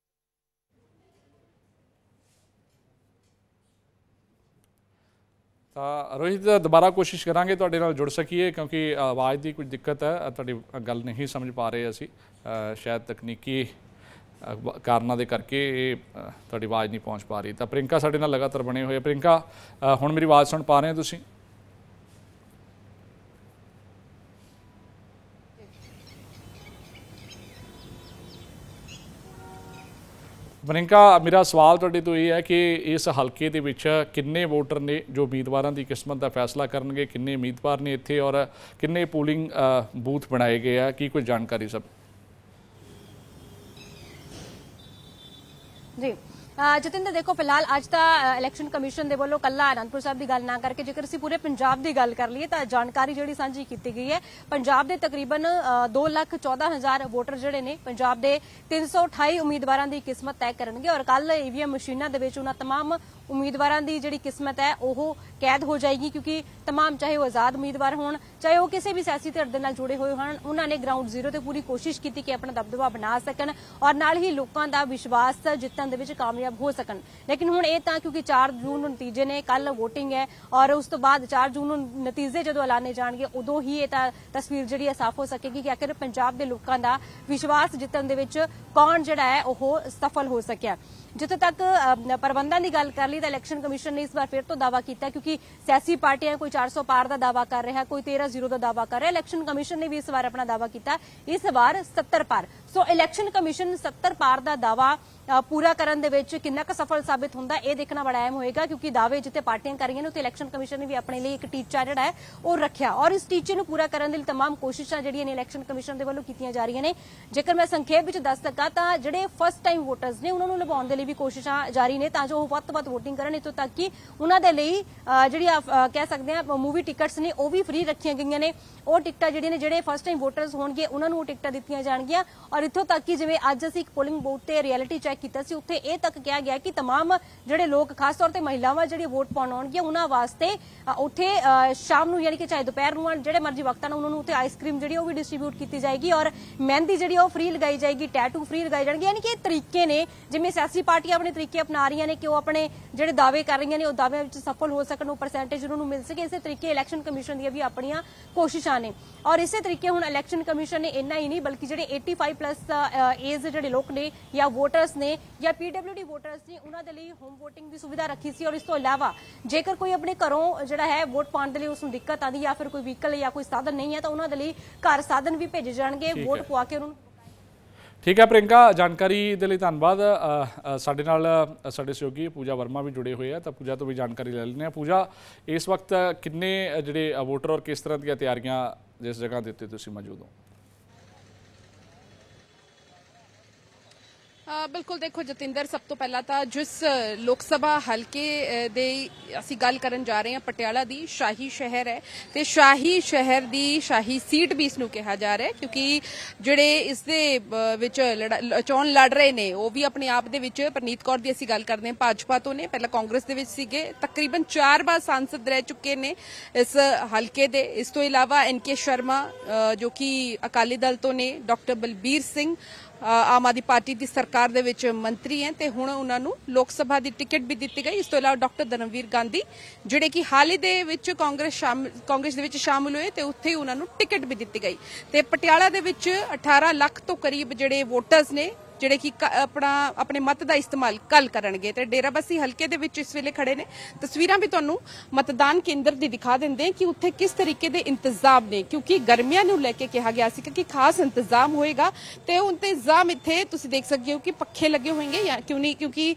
ਤਾਂ ਰੋਹਿਤ ਦੁਬਾਰਾ ਕੋਸ਼ਿਸ਼ ਕਰਾਂਗੇ ਤੁਹਾਡੇ ਨਾਲ ਜੁੜ ਸਕੀਏ ਕਿਉਂਕਿ ਆਵਾਜ਼ ਦੀ ਕੁਝ ਦਿੱਕਤ ਹੈ ਤੁਹਾਡੀ ਗੱਲ ਨਹੀਂ ਸਮਝ ਪਾ ਰਹੇ ਅਸੀਂ ਸ਼ਾਇਦ ਤਕਨੀਕੀ ਕਾਰਨਾਂ ਦੇ ਕਰਕੇ ਇਹ ਤੁਹਾਡੀ ਆਵਾਜ਼ ਨਹੀਂ ਪਹੁੰਚ ਪਾ ਰਹੀ ਤਾਂ ਪ੍ਰਿੰਕਾ ਸਾਡੇ ਨਾਲ ਲਗਾਤਾਰ ਬਣੇ ਹੋਏ ਪ੍ਰਿੰਕਾ ਹੁਣ ਮੇਰੀ ਆਵਾਜ਼ ਸੁਣ ਪਾ ਰਹੇ ਹੋ ਤੁਸੀਂ ਵਰਿੰਕਾ ਮੇਰਾ ਸਵਾਲ ਤੁਹਾਡੇ ਤੋਂ ਇਹ ਹੈ ਕਿ ਇਸ ਹਲਕੇ ਦੇ ਵਿੱਚ ਕਿੰਨੇ ਵੋਟਰ ਨੇ ਜੋ ਉਮੀਦਵਾਰਾਂ ਦੀ ਕਿਸਮਤ ਦਾ ਫੈਸਲਾ ਕਰਨਗੇ ਕਿੰਨੇ ਉਮੀਦਵਾਰ ਨੇ ਇੱਥੇ ਔਰ ਕਿੰਨੇ ਪੋਲਿੰਗ ਬੂਥ ਬਣਾਏ ਗਏ ਆ ਕੀ ਕੋਈ ਜਾਣਕਾਰੀ ਸਭ ਜੀ ਜਤਿੰਦਰ ਦੇਖੋ ਫਿਲਹਾਲ ਅੱਜ ਤਾਂ ਇਲੈਕਸ਼ਨ ਕਮਿਸ਼ਨ ਦੇ ਵੱਲੋਂ ਕੱਲਾ ਅਨੰਦਪੁਰ ਸਾਹਿਬ ਦੀ ਗੱਲ ਨਾ ਕਰਕੇ ਜੇਕਰ ਅਸੀਂ ਪੂਰੇ ਪੰਜਾਬ ਦੀ ਗੱਲ ਕਰ ਲਈਏ ਤਾਂ ਜਾਣਕਾਰੀ ਜਿਹੜੀ ਸਾਂਝੀ ਕੀਤੀ ਗਈ ਹੈ ਪੰਜਾਬ ਦੇ ਤਕਰੀਬਨ 214000 ਵੋਟਰ ਜਿਹੜੇ ਨੇ ਪੰਜਾਬ ਦੇ 328 ਉਮੀਦਵਾਰਾਂ ਦੀ ਕਿਸਮਤ ਤੈਅ ਕਰਨਗੇ ਔਰ ਕੱਲ ਈਵੀਐਮ ਮਸ਼ੀਨਾਂ ਦੇ ਵਿੱਚ ਉਹਨਾਂ ਤਮਾਮ ਉਮੀਦਵਾਰਾਂ ਦੀ ਜਿਹੜੀ ਕਿਸਮਤ ਹੈ ਉਹ ਕੈਦ ਹੋ ਜਾਏਗੀ ਕਿਉਂਕਿ तमाम ਚਾਹੇ ਉਹ ਆਜ਼ਾਦ ਉਮੀਦਵਾਰ ਹੋਣ ਚਾਹੇ ਉਹ ਕਿਸੇ ਵੀ ਸਿਆਸੀ ਧਿਰ ਦੇ ਨਾਲ ਜੁੜੇ ਹੋਏ ਹੋਣ ਉਹਨਾਂ ਨੇ ਗਰਾਊਂਡ ਜ਼ੀਰੋ ਤੇ ਪੂਰੀ ਕੋਸ਼ਿਸ਼ ਕੀਤੀ ਕਿ ਆਪਣਾ ਦਬਦਬਾ ਬਣਾ ਸਕਣ ਔਰ ਨਾਲ ਹੀ ਲੋਕਾਂ ਦਾ ਵਿਸ਼ਵਾਸ ਜਿੱਤਣ ਦੇ ਵਿੱਚ ਕਾਮਯਾਬ ਹੋ ਸਕਣ ਲੇਕਿਨ ਹੁਣ ਇਹ ਤਾਂ ਕਿਉਂਕਿ 4 ਜੂਨ ਨੂੰ ਨਤੀਜੇ ਨੇ ਕੱਲ VOTING ਹੈ ਔਰ ਉਸ ਤੋਂ ਬਾਅਦ 4 ਜੂਨ ਨੂੰ ਨਤੀਜੇ ਜਦੋਂ ਐਲਾਨੇ ਜਾਣਗੇ ਉਦੋਂ ਹੀ ਇਹ ਤਾਂ ਤਸਵੀਰ ਜਿਹੜੀ ਹੈ ਸਾਫ਼ ਹੋ ਸਕੇਗੀ ਕਿ ਆਖਿਰ ਪੰਜਾਬ ਦੇ ਲੋਕਾਂ ਦਾ ਵਿਸ਼ਵਾਸ ਜਿੱਤਣ ਦੇ ਵਿੱਚ ਕੌਣ ਜਿਹੜਾ ਹੈ ਉਹ ਸਫਲ ਹੋ ਸਕਿਆ ਜਿੱਥੇ ਤੱਕ ਪ੍ਰਬੰਧਾਂ ਦੀ ਗੱਲ ਕਰ ਲਈ ਤਾਂ ਇਲੈਕਸ਼ਨ ਕਮਿਸ਼ਨ ਨੇ ਇਸ ਵਾਰ ਫਿਰ ਤੋਂ ਦਾਵਾ ਕੀਤਾ ਕਿਉਂਕਿ ਸਿਆਸੀ ਪਾਰਟੀਆਂ ਕੋਈ 400 ਪਾਰ ਦਾ ਦਾਵਾ ਕਰ ਰਿਹਾ ਕੋਈ 13-0 ਦਾ ਦਾਵਾ ਕਰ ਰਿਹਾ ਇਲੈਕਸ਼ਨ ਕਮਿਸ਼ਨ ਨੇ ਵੀ ਇਸ ਵਾਰ ਆਪਣਾ ਦਾਵਾ ਕੀਤਾ ਇਸ ਵਾਰ 70 ਪਾਰ ਸੋ ਇਲੈਕਸ਼ਨ ਕਮਿਸ਼ਨ 70 ਪਾਰ ਦਾ ਦਾਵਾ ਪੂਰਾ ਕਰਨ ਦੇ ਵਿੱਚ ਕਿੰਨਾ ਕੁ ਸਫਲ ਸਾਬਿਤ ਹੁੰਦਾ ਇਹ ਦੇਖਣਾ ਬੜਾ ਅਹਿਮ ਹੋਏਗਾ ਕਿਉਂਕਿ ਦਾਅਵੇ ਜਿੱਤੇ ਪਾਰਟੀਆਂ ਕਰ ਰਹੀਆਂ ਨੇ ਉੱਤੇ ਇਲੈਕਸ਼ਨ ਕਮਿਸ਼ਨ ਨੇ ਵੀ ਆਪਣੇ ਲਈ ਇੱਕ ਟੀਚਾ ਜਿਹੜਾ ਹੈ ਉਹ ਰੱਖਿਆ ਔਰ ਇਸ ਟੀਚੇ ਨੂੰ ਪੂਰਾ ਕਰਨ ਦੇ ਲਈ तमाम ਕੋਸ਼ਿਸ਼ਾਂ ਜਿਹੜੀਆਂ ਨੇ ਇਲੈਕਸ਼ਨ ਕਮਿਸ਼ਨ ਦੇ ਵੱਲੋਂ ਕੀਤੀਆਂ ਜਾ ਰਹੀਆਂ ਨੇ ਜੇਕਰ ਮੈਂ ਸੰਖੇਪ ਵਿੱਚ ਦੱਸ ਸਕਾਂ ਤਾਂ ਜਿਹੜੇ ਫਸਟ ਟਾਈਮ ਵੋਟਰਸ ਨੇ ਉਹਨਾਂ ਨੂੰ ਲਵਾਉਣ ਦੇ ਲਈ ਵੀ ਕੋਸ਼ਿਸ਼ਾਂ ਜਾਰੀ ਨੇ ਤਾਂ ਜੋ ਉਹ ਵੱਧ ਤੋਂ ਵੱਧ VOTING ਕਰਨ ਇਤੋਂ ਤੱਕ ਕਿ ਉਹਨਾਂ ਦੇ ਲਈ ਜਿਹੜੀ ਕਹਿ ਸਕਦੇ ਆ ਮੂਵੀ ਟਿਕਟਸ ਨੇ ਉਹ ਵੀ ਫ੍ਰੀ ਰੱਖੀਆਂ ਗਈਆਂ ਨੇ ਉਹ ਟਿਕਟਾਂ ਜਿਹੜੀਆਂ ਨੇ ਜਿਹੜੇ ਫਸਟ ਟਾਈਮ ਵੋਟਰਸ ਹੋਣਗੇ ਉਹਨਾਂ ਨੂੰ ਉਹ ਟਿਕਟਾਂ ਦਿੱਤੀਆਂ ਜਾਣਗੀਆਂ ਔਰ ਇਤੋਂ ਤੱਕ ਕਿ ਜਿਵੇਂ ਅੱਜ ਅਸੀਂ ਇੱਕ ਪੋਲਿੰਗ ਬੂਥ ਤੇ ਰਿਐਲਿਟੀ ਚੈੱਕ ਕੀਤਾ ਸੀ ਉੱਥੇ ਇਹ ਤੱਕ ਕਿਹਾ ਗਿਆ ਕਿ तमाम ਜਿਹੜੇ ਲੋਕ ਖਾਸ ਤੌਰ ਤੇ ਮਹਿਲਾਵਾਂ ਜਿਹੜੀਆਂ ਵੋਟ ਪਾਉਣ ਆਉਣਗੀਆਂ ਉਹਨਾਂ ਵਾਸਤੇ ਉੱਥੇ ਸ਼ਾਮ ਨੂੰ ਯਾਨੀ ਕਿ ਚਾਹੇ ਦੁਪਹਿਰ ਨੂੰ ਜਿਹੜੇ ਮਰਜ਼ੀ ਵਕਤਾਂ ਨੂੰ ਉਹਨਾਂ ਨੂੰ ਉੱਥੇ ਆਈਸਕ੍ਰੀਮ ਜਿਹੜੀ ਉਹ ਵੀ ਡਿਸਟ੍ਰਿਬਿਊਟ ਕੀਤੀ ਜਾਏਗੀ ਔਰ ਮਹਿੰਦੀ ਜਿਹੜੀ ਉਹ ਫ੍ਰੀ ਲਗਾਈ ਜਾਏਗੀ ਟੈਟੂ ਫ੍ਰੀ ਲਗਾਏ ਜਾਣਗੇ ਯਾਨੀ ਕਿ ਇਹ ਤਰੀਕੇ ਨੇ ਜਿਵੇਂ ਸਿਆਸੀ ਪਾਰਟੀਆਂ ਆਪਣੇ ਤਰੀਕੇ ਅਪਣਾ ਰਹੀਆਂ ਨੇ ਕਿ ਉਹ ਆਪਣੇ ਜਿਹੜੇ ਦਾਅਵੇ ਕਰ ਰਹੀਆਂ ਨੇ ਉਹ ਦਾਅਵਿਆਂ ਵਿੱਚ ਸਫਲ ਹੋ ਸਕਣ ਉਹ ਪਰਸੈਂਟੇਜ ਉਹਨਾਂ ਨੂੰ ਮਿਲ ਸਕੇ ਇਸੇ ਤਰੀਕੇ ਇਲੈਕਸ਼ਨ ਕਮਿਸ਼ਨ ਦੀਆਂ ਵੀ ਆਪਣੀਆਂ ਕੋਸ਼ਿਸ਼ਾਂ ਨੇ ਔਰ ਇਸੇ ਤਰੀਕੇ ਹੁਣ ਇਲੈਕਸ਼ਨ ਕਮਿਸ਼ਨ ਨੇ ਇੰਨਾ ਹੀ ਨਹੀਂ ਬਲਕਿ ਜਿਹੜੇ 85 ਪਲੱਸ ਏਜ ਜਿਹੜੇ ਲੋਕ ਨੇ ਜਾਂ ਵੋਟਰਸ ਨੇ ਜਾਂ ਪੀਡਬਲਯੂਡੀ ਵੋਟਰਸ ਨੇ ਉਹਨਾਂ ਦੇ ਲਈ ਹੋਮ VOTING ਦੀ ਸੁਵਿਧਾ ਰੱਖੀ ਸੀ ਔਰ ਇਸ ਤੋਂ ਇਲਾਵਾ ਜੇਕਰ ਕੋਈ ਆਪਣੇ ਘਰੋਂ ਜਿਹੜਾ ਹੈ ਵੋਟ ਪਾਉਣ ਦੇ ਲਈ ਉਸ ਨੂੰ ਦਿੱਕਤ ਆਦੀ ਜਾਂ ਫਿਰ ਕੋਈ ਵਹੀਕਲ ਜਾਂ ਕੋਈ ਸਾਧਨ ਨਹੀਂ ਹੈ ਤਾਂ ਉਹਨਾਂ ਦੇ ਲਈ ਘਰ ਸਾਧਨ ਵੀ ਭੇਜੇ ਜਾਣਗੇ ਵੋਟ ਪਵਾ ਕੇ ਉਹਨਾਂ ਠੀਕ ਹੈ ਪ੍ਰਿੰਕਾ ਜਾਣਕਾਰੀ ਦੇ ਲਈ ਧੰਨਵਾਦ ਸਾਡੇ ਨਾਲ ਸਾਡੇ ਸਹਿਯੋਗੀ ਪੂਜਾ ਵਰਮਾ ਵੀ ਜੁੜੇ ਹੋਏ ਆ ਤਾਂ ਪੂਜਾ ਤੋਂ ਵੀ ਜਾਣਕਾਰੀ ਲੈ ਲੈਣੇ ਆ ਪੂਜਾ ਇਸ ਵਕਤ ਕਿੰਨੇ ਜਿਹੜੇ ਵੋਟਰ ਔਰ ਕਿਸ ਤਰ੍ਹਾਂ ਦੀਆਂ ਤਿਆਰੀਆਂ ਜਿਸ ਜਗ੍ਹਾ ਦੇ ਉੱਤੇ ਤੁਸੀਂ ਮੌਜੂਦ ਹੋ ਬਿਲਕੁਲ ਦੇਖੋ ਜਤਿੰਦਰ ਸਭ ਤੋਂ ਪਹਿਲਾਂ ਤਾਂ ਜਿਸ ਲੋਕ ਸਭਾ ਹਲਕੇ ਦੇ ਅਸੀਂ ਗੱਲ ਕਰਨ ਜਾ ਰਹੇ ਹਾਂ ਪਟਿਆਲਾ ਦੀ ਸ਼ਾਹੀ ਸ਼ਹਿਰ ਹੈ ਤੇ ਸ਼ਾਹੀ ਸ਼ਹਿਰ ਦੀ ਸ਼ਾਹੀ ਸੀਟ ਵੀ ਇਸ ਨੂੰ ਕਿਹਾ ਜਾ ਰਿਹਾ ਹੈ ਕਿਉਂਕਿ ਜਿਹੜੇ ਇਸ ਦੇ ਵਿੱਚ ਚੋਣ ਲੜ ਰਹੇ ਨੇ ਉਹ ਵੀ ਆਪਣੇ ਆਪ ਦੇ ਵਿੱਚ ਪ੍ਰਨੀਤ ਕੌਰ ਦੀ ਅਸੀਂ ਗੱਲ ਕਰਦੇ ਹਾਂ ਭਾਜਪਾ ਤੋਂ ਨੇ ਪਹਿਲਾਂ ਕਾਂਗਰਸ ਦੇ ਵਿੱਚ ਸੀਗੇ ਤਕਰੀਬਨ 4 ਵਾਰ ਸੰਸਦ ਰਹਿ ਚੁੱਕੇ ਨੇ ਇਸ ਹਲਕੇ ਦੇ ਇਸ ਤੋਂ ਇਲਾਵਾ ਐਨਕੇ ਸ਼ਰਮਾ ਜੋ ਕਿ ਅਕਾਲੀ ਦਲ ਤੋਂ ਨੇ ਡਾਕਟਰ ਬਲਬੀਰ ਸਿੰਘ ਆਮ ਆਦਮੀ ਪਾਰਟੀ ਦੀ ਸਰਕਾਰ ਦੇ ਵਿੱਚ ਮੰਤਰੀ ਹੈ ਤੇ ਹੁਣ ਉਹਨਾਂ ਨੂੰ ਲੋਕ ਸਭਾ ਦੀ ਟਿਕਟ ਵੀ ਦਿੱਤੀ ਗਈ ਇਸ ਤੋਂ ਇਲਾਵਾ ਡਾਕਟਰ ਧਰਮਵੀਰ ਗਾਂਧੀ ਜਿਹੜੇ ਕਿ ਹਾਲ ਹੀ ਦੇ ਵਿੱਚ ਕਾਂਗਰਸ ਕਾਂਗਰਸ ਦੇ ਵਿੱਚ ਸ਼ਾਮਲ ਹੋਏ ਤੇ ਉੱਥੇ ਹੀ ਉਹਨਾਂ ਨੂੰ ਟਿਕਟ ਵੀ ਦਿੱਤੀ ਗਈ ਤੇ ਪਟਿਆਲਾ ਦੇ ਵਿੱਚ 18 ਲੱਖ ਤੋਂ ਕਰੀਬ ਜਿਹੜੇ ਵੋਟਰਸ ਨੇ ਜਿਹੜੇ ਕਿ ਆਪਣਾ ਆਪਣੇ ਮਤ ਦਾ ਇਸਤੇਮਾਲ ਕੱਲ ਕਰਨਗੇ ਤੇ ਡੇਰਾਬੱਸੀ ਹਲਕੇ ਦੇ ਵਿੱਚ ਇਸ ਵੇਲੇ ਖੜੇ ਨੇ ਤਸਵੀਰਾਂ ਵੀ ਤੁਹਾਨੂੰ ਮਤਦਾਨ ਕੇਂਦਰ ਦੀ ਦਿਖਾ ਦਿੰਦੇ ਕਿ ਉੱਥੇ ਕਿਸ ਤਰੀਕੇ ਦੇ ਇੰਤਜ਼ਾਮ ਨੇ ਕਿਉਂਕਿ ਗਰਮੀਆਂ ਨੂੰ ਲੈ ਕੇ ਕਿਹਾ ਗਿਆ ਸੀ ਕਿ ਖਾਸ ਇੰਤਜ਼ਾਮ ਹੋਏਗਾ ਤੇ ਉਹ ਇੰਤਜ਼ਾਮ ਇੱਥੇ ਤੁਸੀਂ ਦੇਖ ਸਕਦੇ ਹੋ ਕਿ ਪੱਖੇ ਲੱਗੇ ਹੋਣਗੇ ਜਾਂ ਕਿਉਂ ਨਹੀਂ ਕਿਉਂਕਿ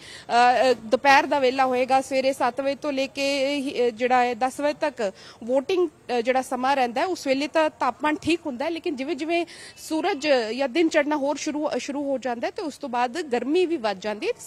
ਦੁਪਹਿਰ ਦਾ ਵੇਲਾ ਹੋਏਗਾ ਸਵੇਰੇ 7 ਵਜੇ ਤੋਂ ਲੈ ਕੇ ਜਿਹੜਾ ਹੈ 10 ਵਜੇ ਤੱਕ VOTING ਜਿਹੜਾ ਸਮਾਂ ਰਹਿੰਦਾ ਉਸ ਵੇਲੇ ਤਾਂ ਤਾਪਮਾਨ ਠੀਕ ਹੁੰਦਾ ਲੇਕਿਨ ਜਿਵੇਂ ਜਿਵੇਂ ਸੂਰਜ ਜਾਂ ਦਿਨ ਚੜਨਾ ਹੋਰ ਸ਼ੁਰੂ ਸ਼ੁਰੂ ਹੋ ਜਾਂਦਾ ਤੇ ਉਸ ਤੋਂ ਬਾਅਦ ਗਰਮੀ ਵੀ ਵੱਧ ਜਾਂਦੀ ਹੈ